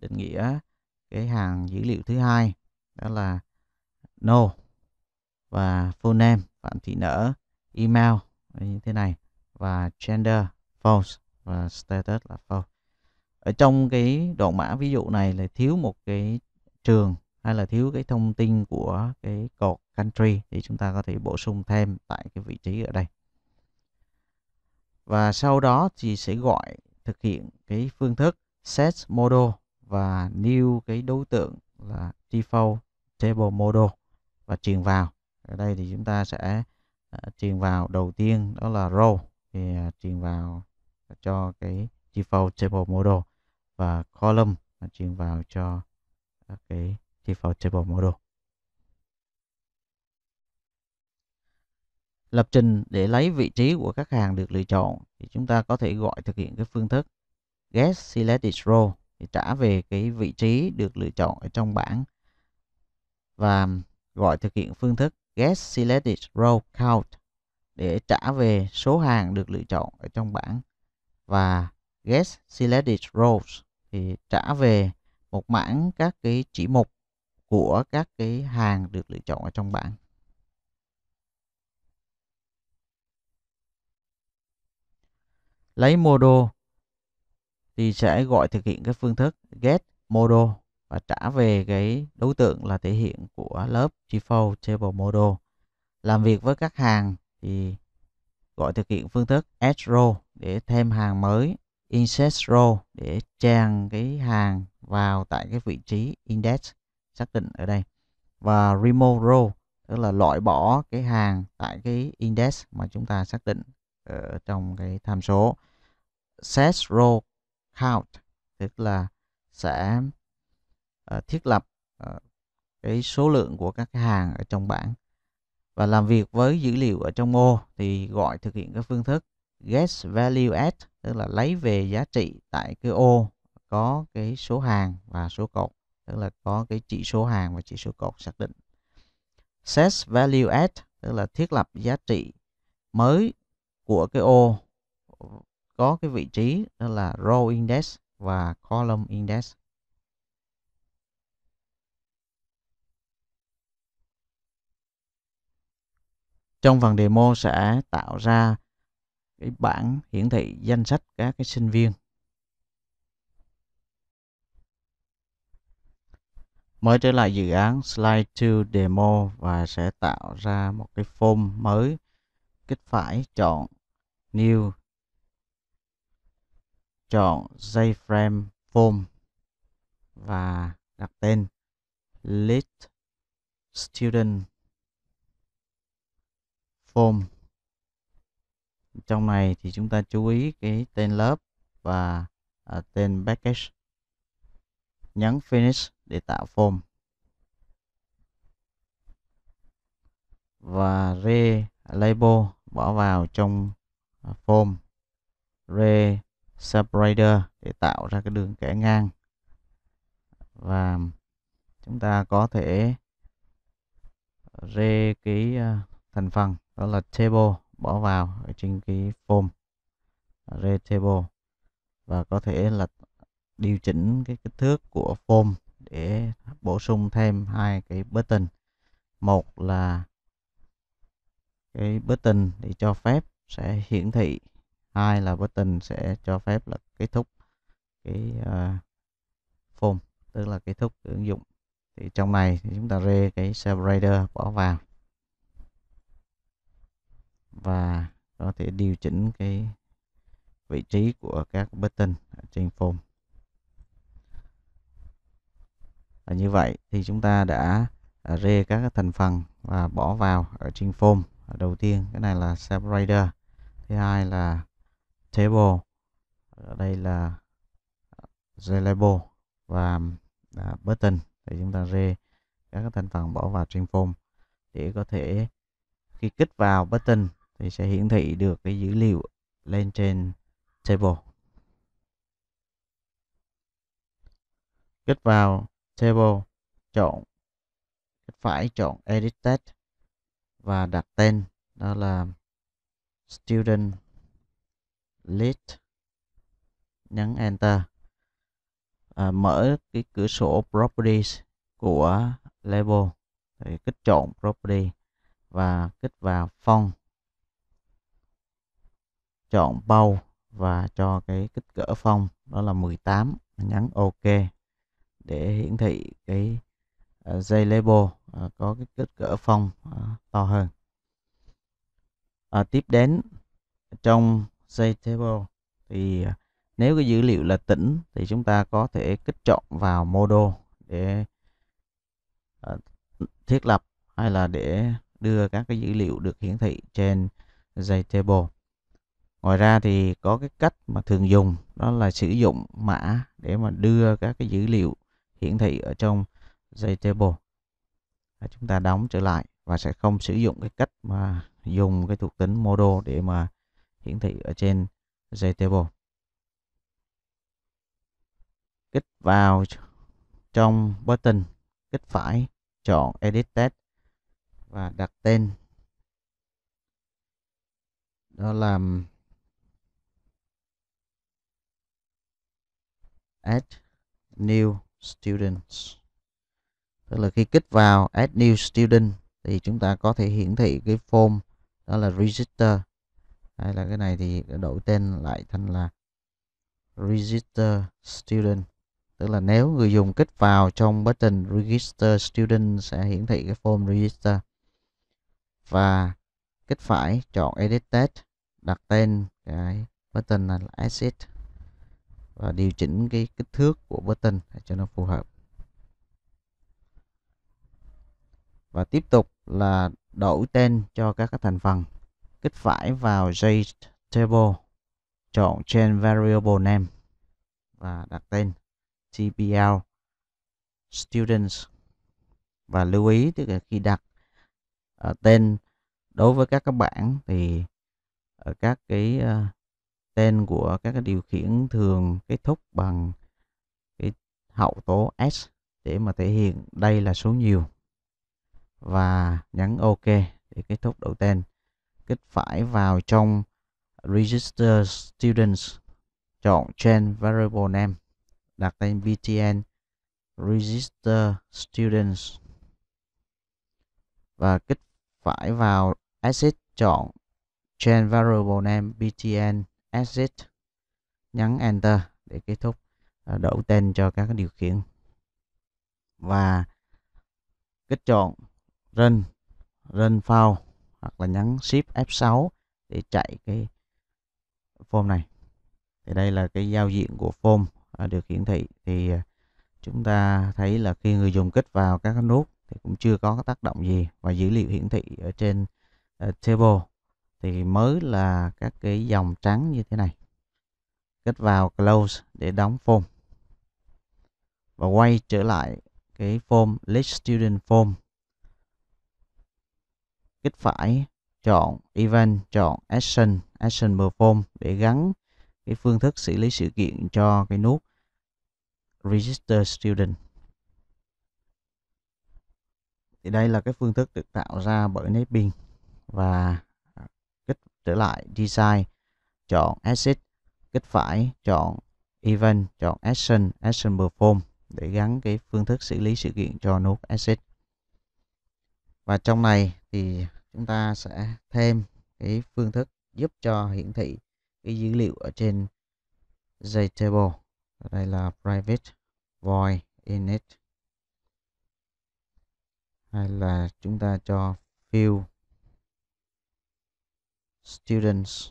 định nghĩa cái hàng dữ liệu thứ hai đó là no và full name Phạm Thị Nở email ờ, như thế này và gender false và status là false ở trong cái đoạn mã ví dụ này là thiếu một cái trường hay là thiếu cái thông tin của cái cột country thì chúng ta có thể bổ sung thêm tại cái vị trí ở đây và sau đó thì sẽ gọi thực hiện cái phương thức set model và new cái đối tượng là default table model và truyền vào ở đây thì chúng ta sẽ À, truyền vào đầu tiên đó là row thì à, à, truyền vào cho cái default table model và column truyền vào cho cái default table model lập trình để lấy vị trí của các hàng được lựa chọn thì chúng ta có thể gọi thực hiện cái phương thức get selected row thì trả về cái vị trí được lựa chọn ở trong bảng và gọi thực hiện phương thức Get Selected Row Count để trả về số hàng được lựa chọn ở trong bảng và Get Selected Rows thì trả về một mảng các cái chỉ mục của các cái hàng được lựa chọn ở trong bảng. Lấy model thì sẽ gọi thực hiện cái phương thức get model và trả về cái đối tượng là thể hiện của lớp g Table Model. Làm việc với các hàng thì gọi thực hiện phương thức add row để thêm hàng mới, insert row để trang cái hàng vào tại cái vị trí index xác định ở đây và remove row tức là loại bỏ cái hàng tại cái index mà chúng ta xác định ở trong cái tham số set row count tức là sẽ Ờ, thiết lập ờ, cái số lượng của các hàng ở trong bảng và làm việc với dữ liệu ở trong ô thì gọi thực hiện cái phương thức get value add tức là lấy về giá trị tại cái ô có cái số hàng và số cột tức là có cái chỉ số hàng và chỉ số cột xác định set value add tức là thiết lập giá trị mới của cái ô có cái vị trí đó là row index và column index trong phần demo sẽ tạo ra cái bảng hiển thị danh sách các cái sinh viên mới trở lại dự án slide to demo và sẽ tạo ra một cái form mới kích phải chọn new chọn JFrame form và đặt tên list student form trong này thì chúng ta chú ý cái tên lớp và à, tên package nhấn finish để tạo form và re label bỏ vào trong à, form re separator để tạo ra cái đường kẻ ngang và chúng ta có thể à, re cái thành phần đó là table bỏ vào ở trên cái form array table và có thể là điều chỉnh cái kích thước của form để bổ sung thêm hai cái button một là cái button để cho phép sẽ hiển thị hai là button sẽ cho phép là kết thúc cái uh, form tức là kết thúc ứng dụng thì trong này thì chúng ta rê cái separator bỏ vào và có thể điều chỉnh cái vị trí của các button ở trên form và như vậy thì chúng ta đã à, rê các thành phần và bỏ vào ở trên form đầu tiên cái này là separator thứ hai là table ở đây là à, label và à, button thì chúng ta rê các thành phần bỏ vào trên form để có thể khi kích vào button thì sẽ hiển thị được cái dữ liệu lên trên table kích vào table chọn kích phải chọn edit text và đặt tên đó là student list nhấn enter à, mở cái cửa sổ properties của label thì kích chọn property và kích vào font chọn bầu và cho cái kích cỡ phong đó là 18 nhấn ok để hiển thị cái ờ, dây label ờ, có cái kích cỡ phong ờ, to hơn à, tiếp đến trong dây table thì nếu cái dữ liệu là tỉnh thì chúng ta có thể kích chọn vào modo để thiết lập hay là để đưa các cái dữ liệu được hiển thị trên dây table ngoài ra thì có cái cách mà thường dùng đó là sử dụng mã để mà đưa các cái dữ liệu hiển thị ở trong dây table à, chúng ta đóng trở lại và sẽ không sử dụng cái cách mà dùng cái thuộc tính model để mà hiển thị ở trên dây table kích vào trong button kích phải chọn edit text và đặt tên đó là add new students tức là khi kích vào add new student thì chúng ta có thể hiển thị cái form đó là register hay là cái này thì đổi tên lại thành là register student tức là nếu người dùng kích vào trong button register student sẽ hiển thị cái form register và kích phải chọn edit text đặt tên cái button là exit và điều chỉnh cái kích thước của button cho nó phù hợp và tiếp tục là đổi tên cho các thành phần kích phải vào dây table chọn trên variable name và đặt tên TPL students và lưu ý tức là khi đặt uh, tên đối với các cái bảng thì ở ờ, các cái uh, tên của các cái điều khiển thường kết thúc bằng cái hậu tố s để mà thể hiện đây là số nhiều và nhấn ok để kết thúc đầu tên kích phải vào trong register students chọn change variable name đặt tên btn register students và kích phải vào exit chọn change variable name btn exit nhấn enter để kết thúc à, đổi tên cho các điều khiển và kích chọn run run file hoặc là nhấn shift F6 để chạy cái form này thì đây là cái giao diện của form à, được hiển thị thì à, chúng ta thấy là khi người dùng kích vào các nút thì cũng chưa có tác động gì và dữ liệu hiển thị ở trên uh, table thì mới là các cái dòng trắng như thế này kết vào close để đóng form và quay trở lại cái form list student form kích phải chọn event chọn action action perform để gắn cái phương thức xử lý sự kiện cho cái nút register student thì đây là cái phương thức được tạo ra bởi Netbeans và trở lại Design, chọn Exit, kích phải, chọn Event, chọn Action, Action Perform để gắn cái phương thức xử lý sự kiện cho nốt Exit. Và trong này thì chúng ta sẽ thêm cái phương thức giúp cho hiển thị cái dữ liệu ở trên JTable. Ở đây là private void init hay là chúng ta cho fill students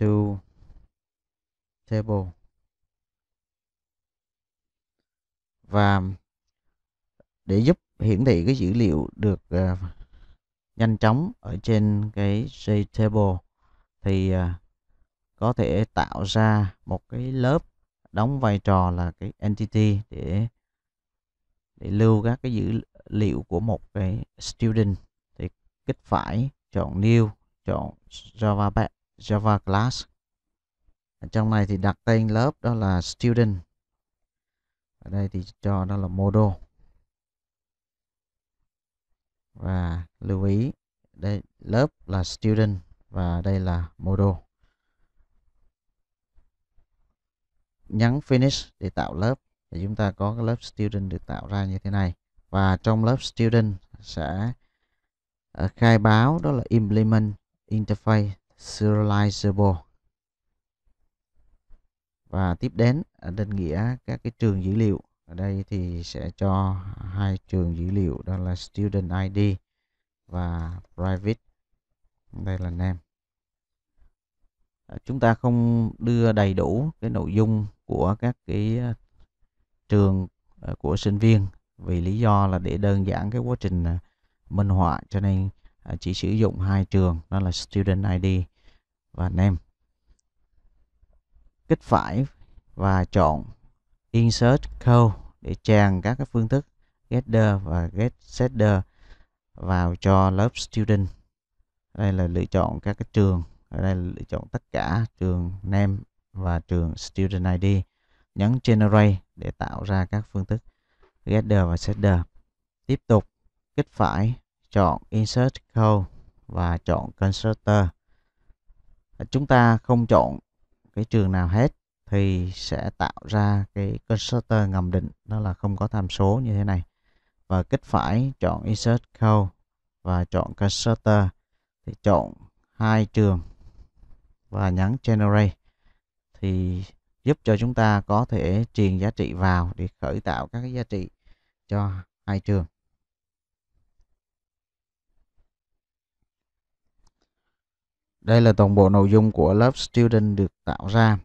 to table và để giúp hiển thị cái dữ liệu được uh, nhanh chóng ở trên cái table thì uh, có thể tạo ra một cái lớp đóng vai trò là cái entity để để lưu các cái dữ liệu của một cái student thì kích phải chọn new chọn java back, java class ở trong này thì đặt tên lớp đó là student ở đây thì cho đó là module và lưu ý đây lớp là student và đây là module nhấn finish để tạo lớp thì chúng ta có cái lớp student được tạo ra như thế này và trong lớp student sẽ Ờ, khai báo đó là implement interface serializable và tiếp đến à, định nghĩa các cái trường dữ liệu ở đây thì sẽ cho hai trường dữ liệu đó là student id và private đây là name à, chúng ta không đưa đầy đủ cái nội dung của các cái à, trường của sinh viên vì lý do là để đơn giản cái quá trình minh họa cho nên à, chỉ sử dụng hai trường đó là student ID và name kích phải và chọn insert code để tràn các cái phương thức getter và getsetter vào cho lớp student đây là lựa chọn các cái trường ở đây là lựa chọn tất cả trường name và trường student id nhấn generate để tạo ra các phương thức getter và setter tiếp tục kích phải chọn insert code và chọn constructor chúng ta không chọn cái trường nào hết thì sẽ tạo ra cái constructor ngầm định đó là không có tham số như thế này và kích phải chọn insert code và chọn constructor thì chọn hai trường và nhấn generate thì giúp cho chúng ta có thể truyền giá trị vào để khởi tạo các cái giá trị cho hai trường đây là toàn bộ nội dung của lớp student được tạo ra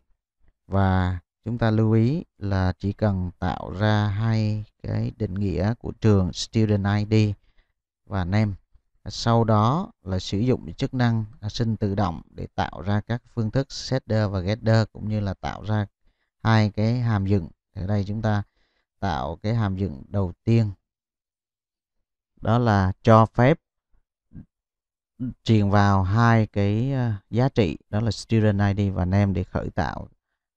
và chúng ta lưu ý là chỉ cần tạo ra hai cái định nghĩa của trường student id và name sau đó là sử dụng chức năng sinh tự động để tạo ra các phương thức setter và getter cũng như là tạo ra hai cái hàm dựng ở đây chúng ta tạo cái hàm dựng đầu tiên đó là cho phép truyền vào hai cái ờ, giá trị đó là student ID và name để khởi tạo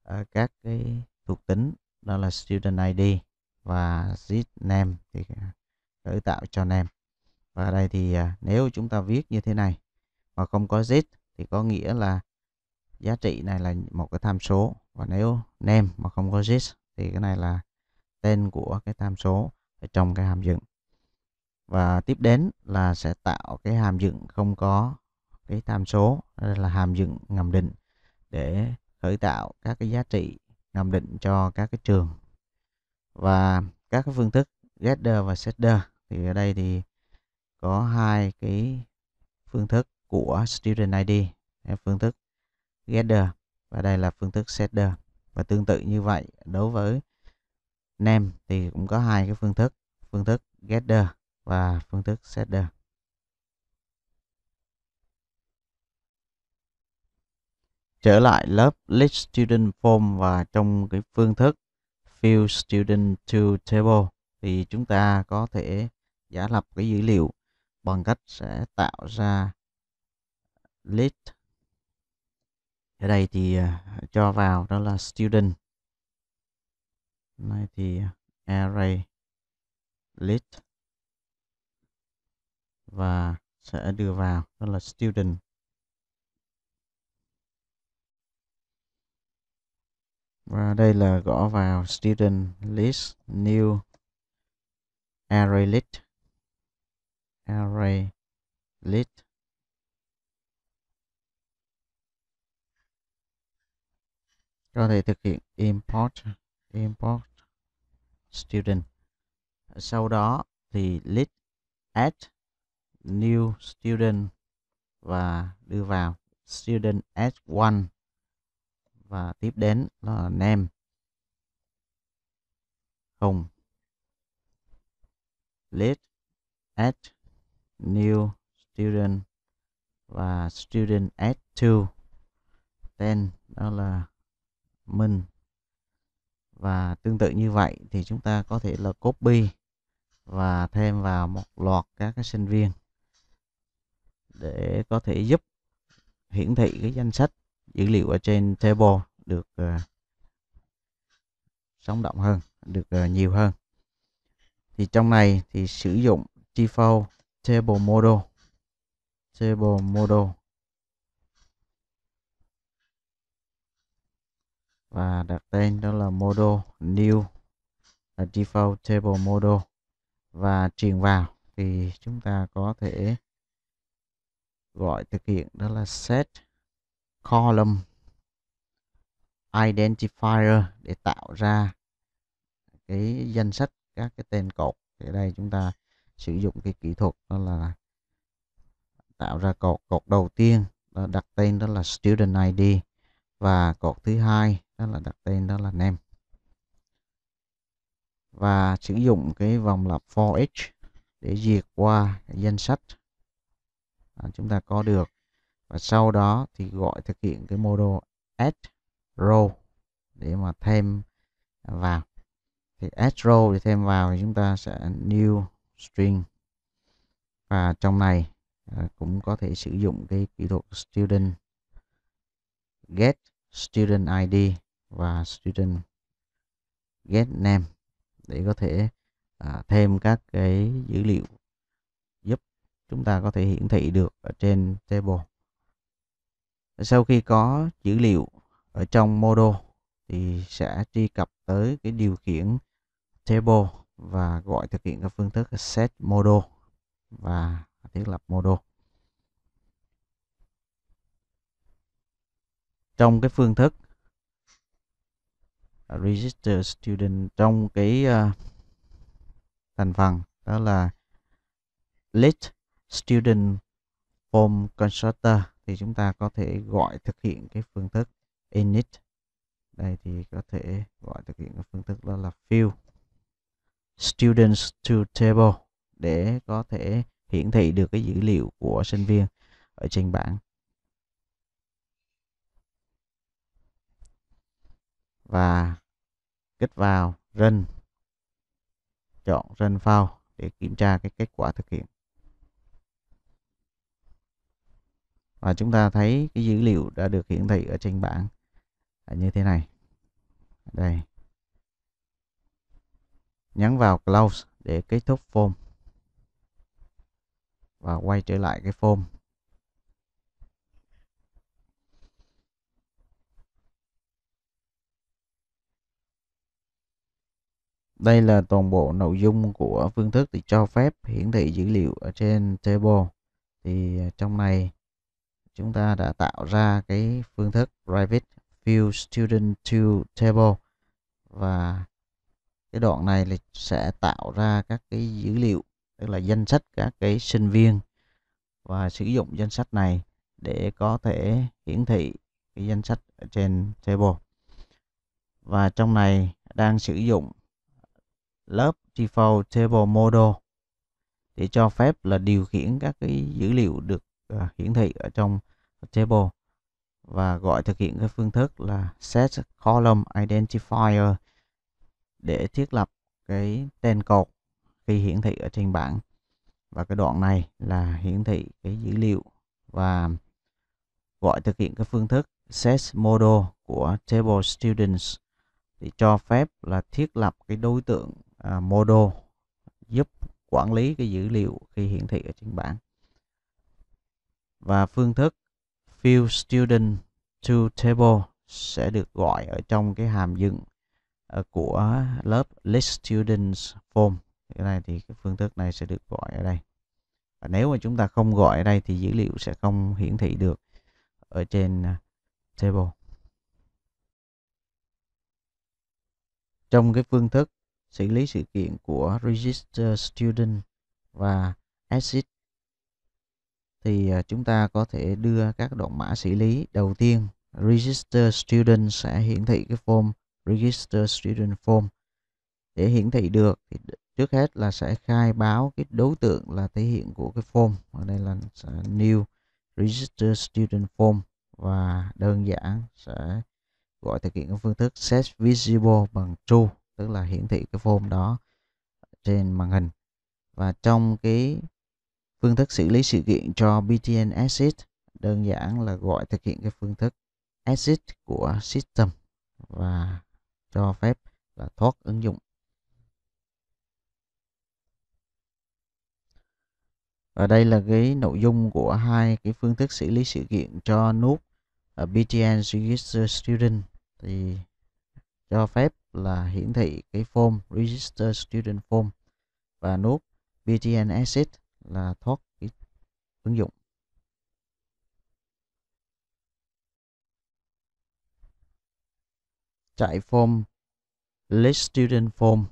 ờ, các cái thuộc tính đó là student ID và zip name thì ờ, khởi tạo cho name và đây thì nếu chúng ta viết như thế này mà không có zip thì có nghĩa là giá trị này là một cái tham số và nếu name mà không có zip thì cái này là tên của cái tham số ở trong cái hàm dựng và tiếp đến là sẽ tạo cái hàm dựng không có cái tham số đây là hàm dựng ngầm định để khởi tạo các cái giá trị ngầm định cho các cái trường và các cái phương thức getter và setter thì ở đây thì có hai cái phương thức của student id phương thức getter và đây là phương thức setter và tương tự như vậy đối với name thì cũng có hai cái phương thức phương thức getter và phương thức setter. Trở lại lớp List Student Form và trong cái phương thức fill Student to Table thì chúng ta có thể giả lập cái dữ liệu bằng cách sẽ tạo ra list ở đây thì à, cho vào đó là student này thì array list và sẽ đưa vào đó là student và đây là gõ vào student list new array list array list có thể thực hiện import import student sau đó thì list add new student và đưa vào student s1 và tiếp đến là name hùng list add new student và student s2 tên đó là mình và tương tự như vậy thì chúng ta có thể là copy và thêm vào một loạt các cái sinh viên để có thể giúp hiển thị cái danh sách dữ liệu ở trên table được uh, sống động hơn, được uh, nhiều hơn. Thì trong này thì sử dụng default table model table model và đặt tên đó là model new là default table model và truyền vào thì chúng ta có thể gọi thực hiện đó là set column identifier để tạo ra cái danh sách các cái tên cột thì ở đây chúng ta sử dụng cái kỹ thuật đó là tạo ra cột cột đầu tiên đó đặt tên đó là student id và cột thứ hai đó là đặt tên đó là name và sử dụng cái vòng lặp for each để duyệt qua danh sách à, chúng ta có được và sau đó thì gọi thực hiện cái model add row để mà thêm vào thì add row để thêm vào thì chúng ta sẽ new string và trong này à, cũng có thể sử dụng cái kỹ thuật student get student id và student get name để có thể à, thêm các cái dữ liệu chúng ta có thể hiển thị được ở trên table. Sau khi có dữ liệu ở trong modo, thì sẽ truy cập tới cái điều khiển table và gọi thực hiện các phương thức set modo và thiết lập modo. Trong cái phương thức register student trong cái uh, thành phần đó là list student form constructor thì chúng ta có thể gọi thực hiện cái phương thức init đây thì có thể gọi thực hiện cái phương thức đó là fill students to table để có thể hiển thị được cái dữ liệu của sinh viên ở trên bảng và kích vào run chọn run file để kiểm tra cái kết quả thực hiện và chúng ta thấy cái dữ liệu đã được hiển thị ở trên bảng như thế này đây nhấn vào close để kết thúc form và quay trở lại cái form Đây là toàn bộ nội dung của phương thức thì cho phép hiển thị dữ liệu ở trên table. Thì à, trong này chúng ta đã tạo ra cái phương thức private view student to table và cái đoạn này là sẽ tạo ra các cái dữ liệu tức là danh sách các cái sinh viên và sử dụng danh sách này để có thể hiển thị cái danh sách ở trên table và trong này đang sử dụng lớp default table model để cho phép là điều khiển các cái dữ liệu được À, hiển thị ở trong table và gọi thực hiện cái phương thức là set column identifier để thiết lập cái tên cột khi hiển thị ở trên bảng và cái đoạn này là hiển thị cái dữ liệu và gọi thực hiện cái phương thức set model của table students thì cho phép là thiết lập cái đối tượng uh, model giúp quản lý cái dữ liệu khi hiển thị ở trên bảng và phương thức fill student to table sẽ được gọi ở trong cái hàm dựng ờ, của lớp list students form cái này thì cái phương thức này sẽ được gọi ở đây và nếu mà chúng ta không gọi ở đây thì dữ liệu sẽ không hiển thị được ở trên ờ, table trong cái phương thức xử lý sự kiện của register student và exit thì à, chúng ta có thể đưa các đoạn mã xử lý đầu tiên register student sẽ hiển thị cái form register student form để hiển thị được thì trước hết là sẽ khai báo cái đối tượng là thể hiện của cái form ở đây là new register student form và đơn giản sẽ gọi thực hiện cái phương thức set visible bằng true tức là hiển thị cái form đó trên màn hình và trong cái phương thức xử lý sự kiện cho btn exit đơn giản là gọi thực hiện cái phương thức exit của system và cho phép là thoát ứng dụng ở đây là cái nội dung của hai cái phương thức xử lý sự kiện cho nút btn register student thì cho phép là hiển thị cái form register student form và nút btn exit là thoát ứng dụng chạy form list student form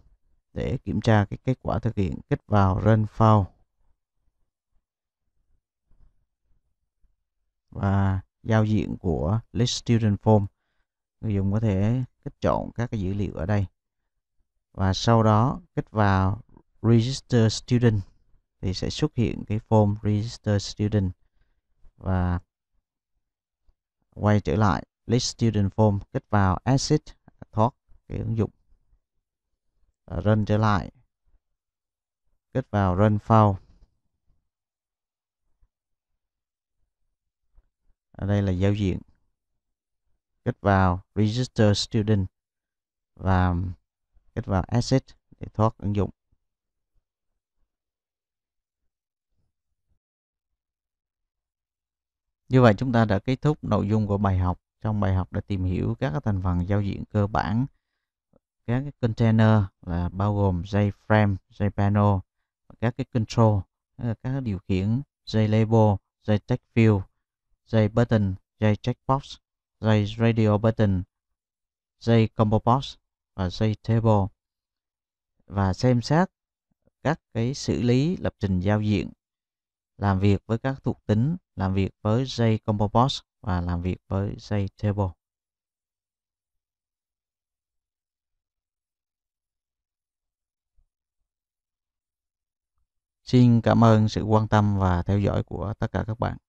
để kiểm tra cái kết quả thực hiện kích vào run file và giao diện của list student form người dùng có thể kích chọn các cái dữ liệu ở đây và sau đó kích vào register student thì sẽ xuất hiện cái form register student và quay trở lại list student form kích vào exit thoát cái ứng dụng và run trở lại kích vào run file ở đây là giao diện kích vào register student và kích vào exit để thoát ứng dụng Như vậy chúng ta đã kết thúc nội dung của bài học. Trong bài học đã tìm hiểu các thành phần giao diện cơ bản, các cái container là bao gồm dây frame dây panel các cái control, ờ, các cái điều khiển dây dây dây dây label check view button dây radio button dây combo box và dây table và xem xét các cái xử lý lập trình giao diện làm việc với các thuộc tính làm việc với dây ComboBox và làm việc với dây Table. Xin cảm ơn sự quan tâm và theo dõi của tất cả các bạn.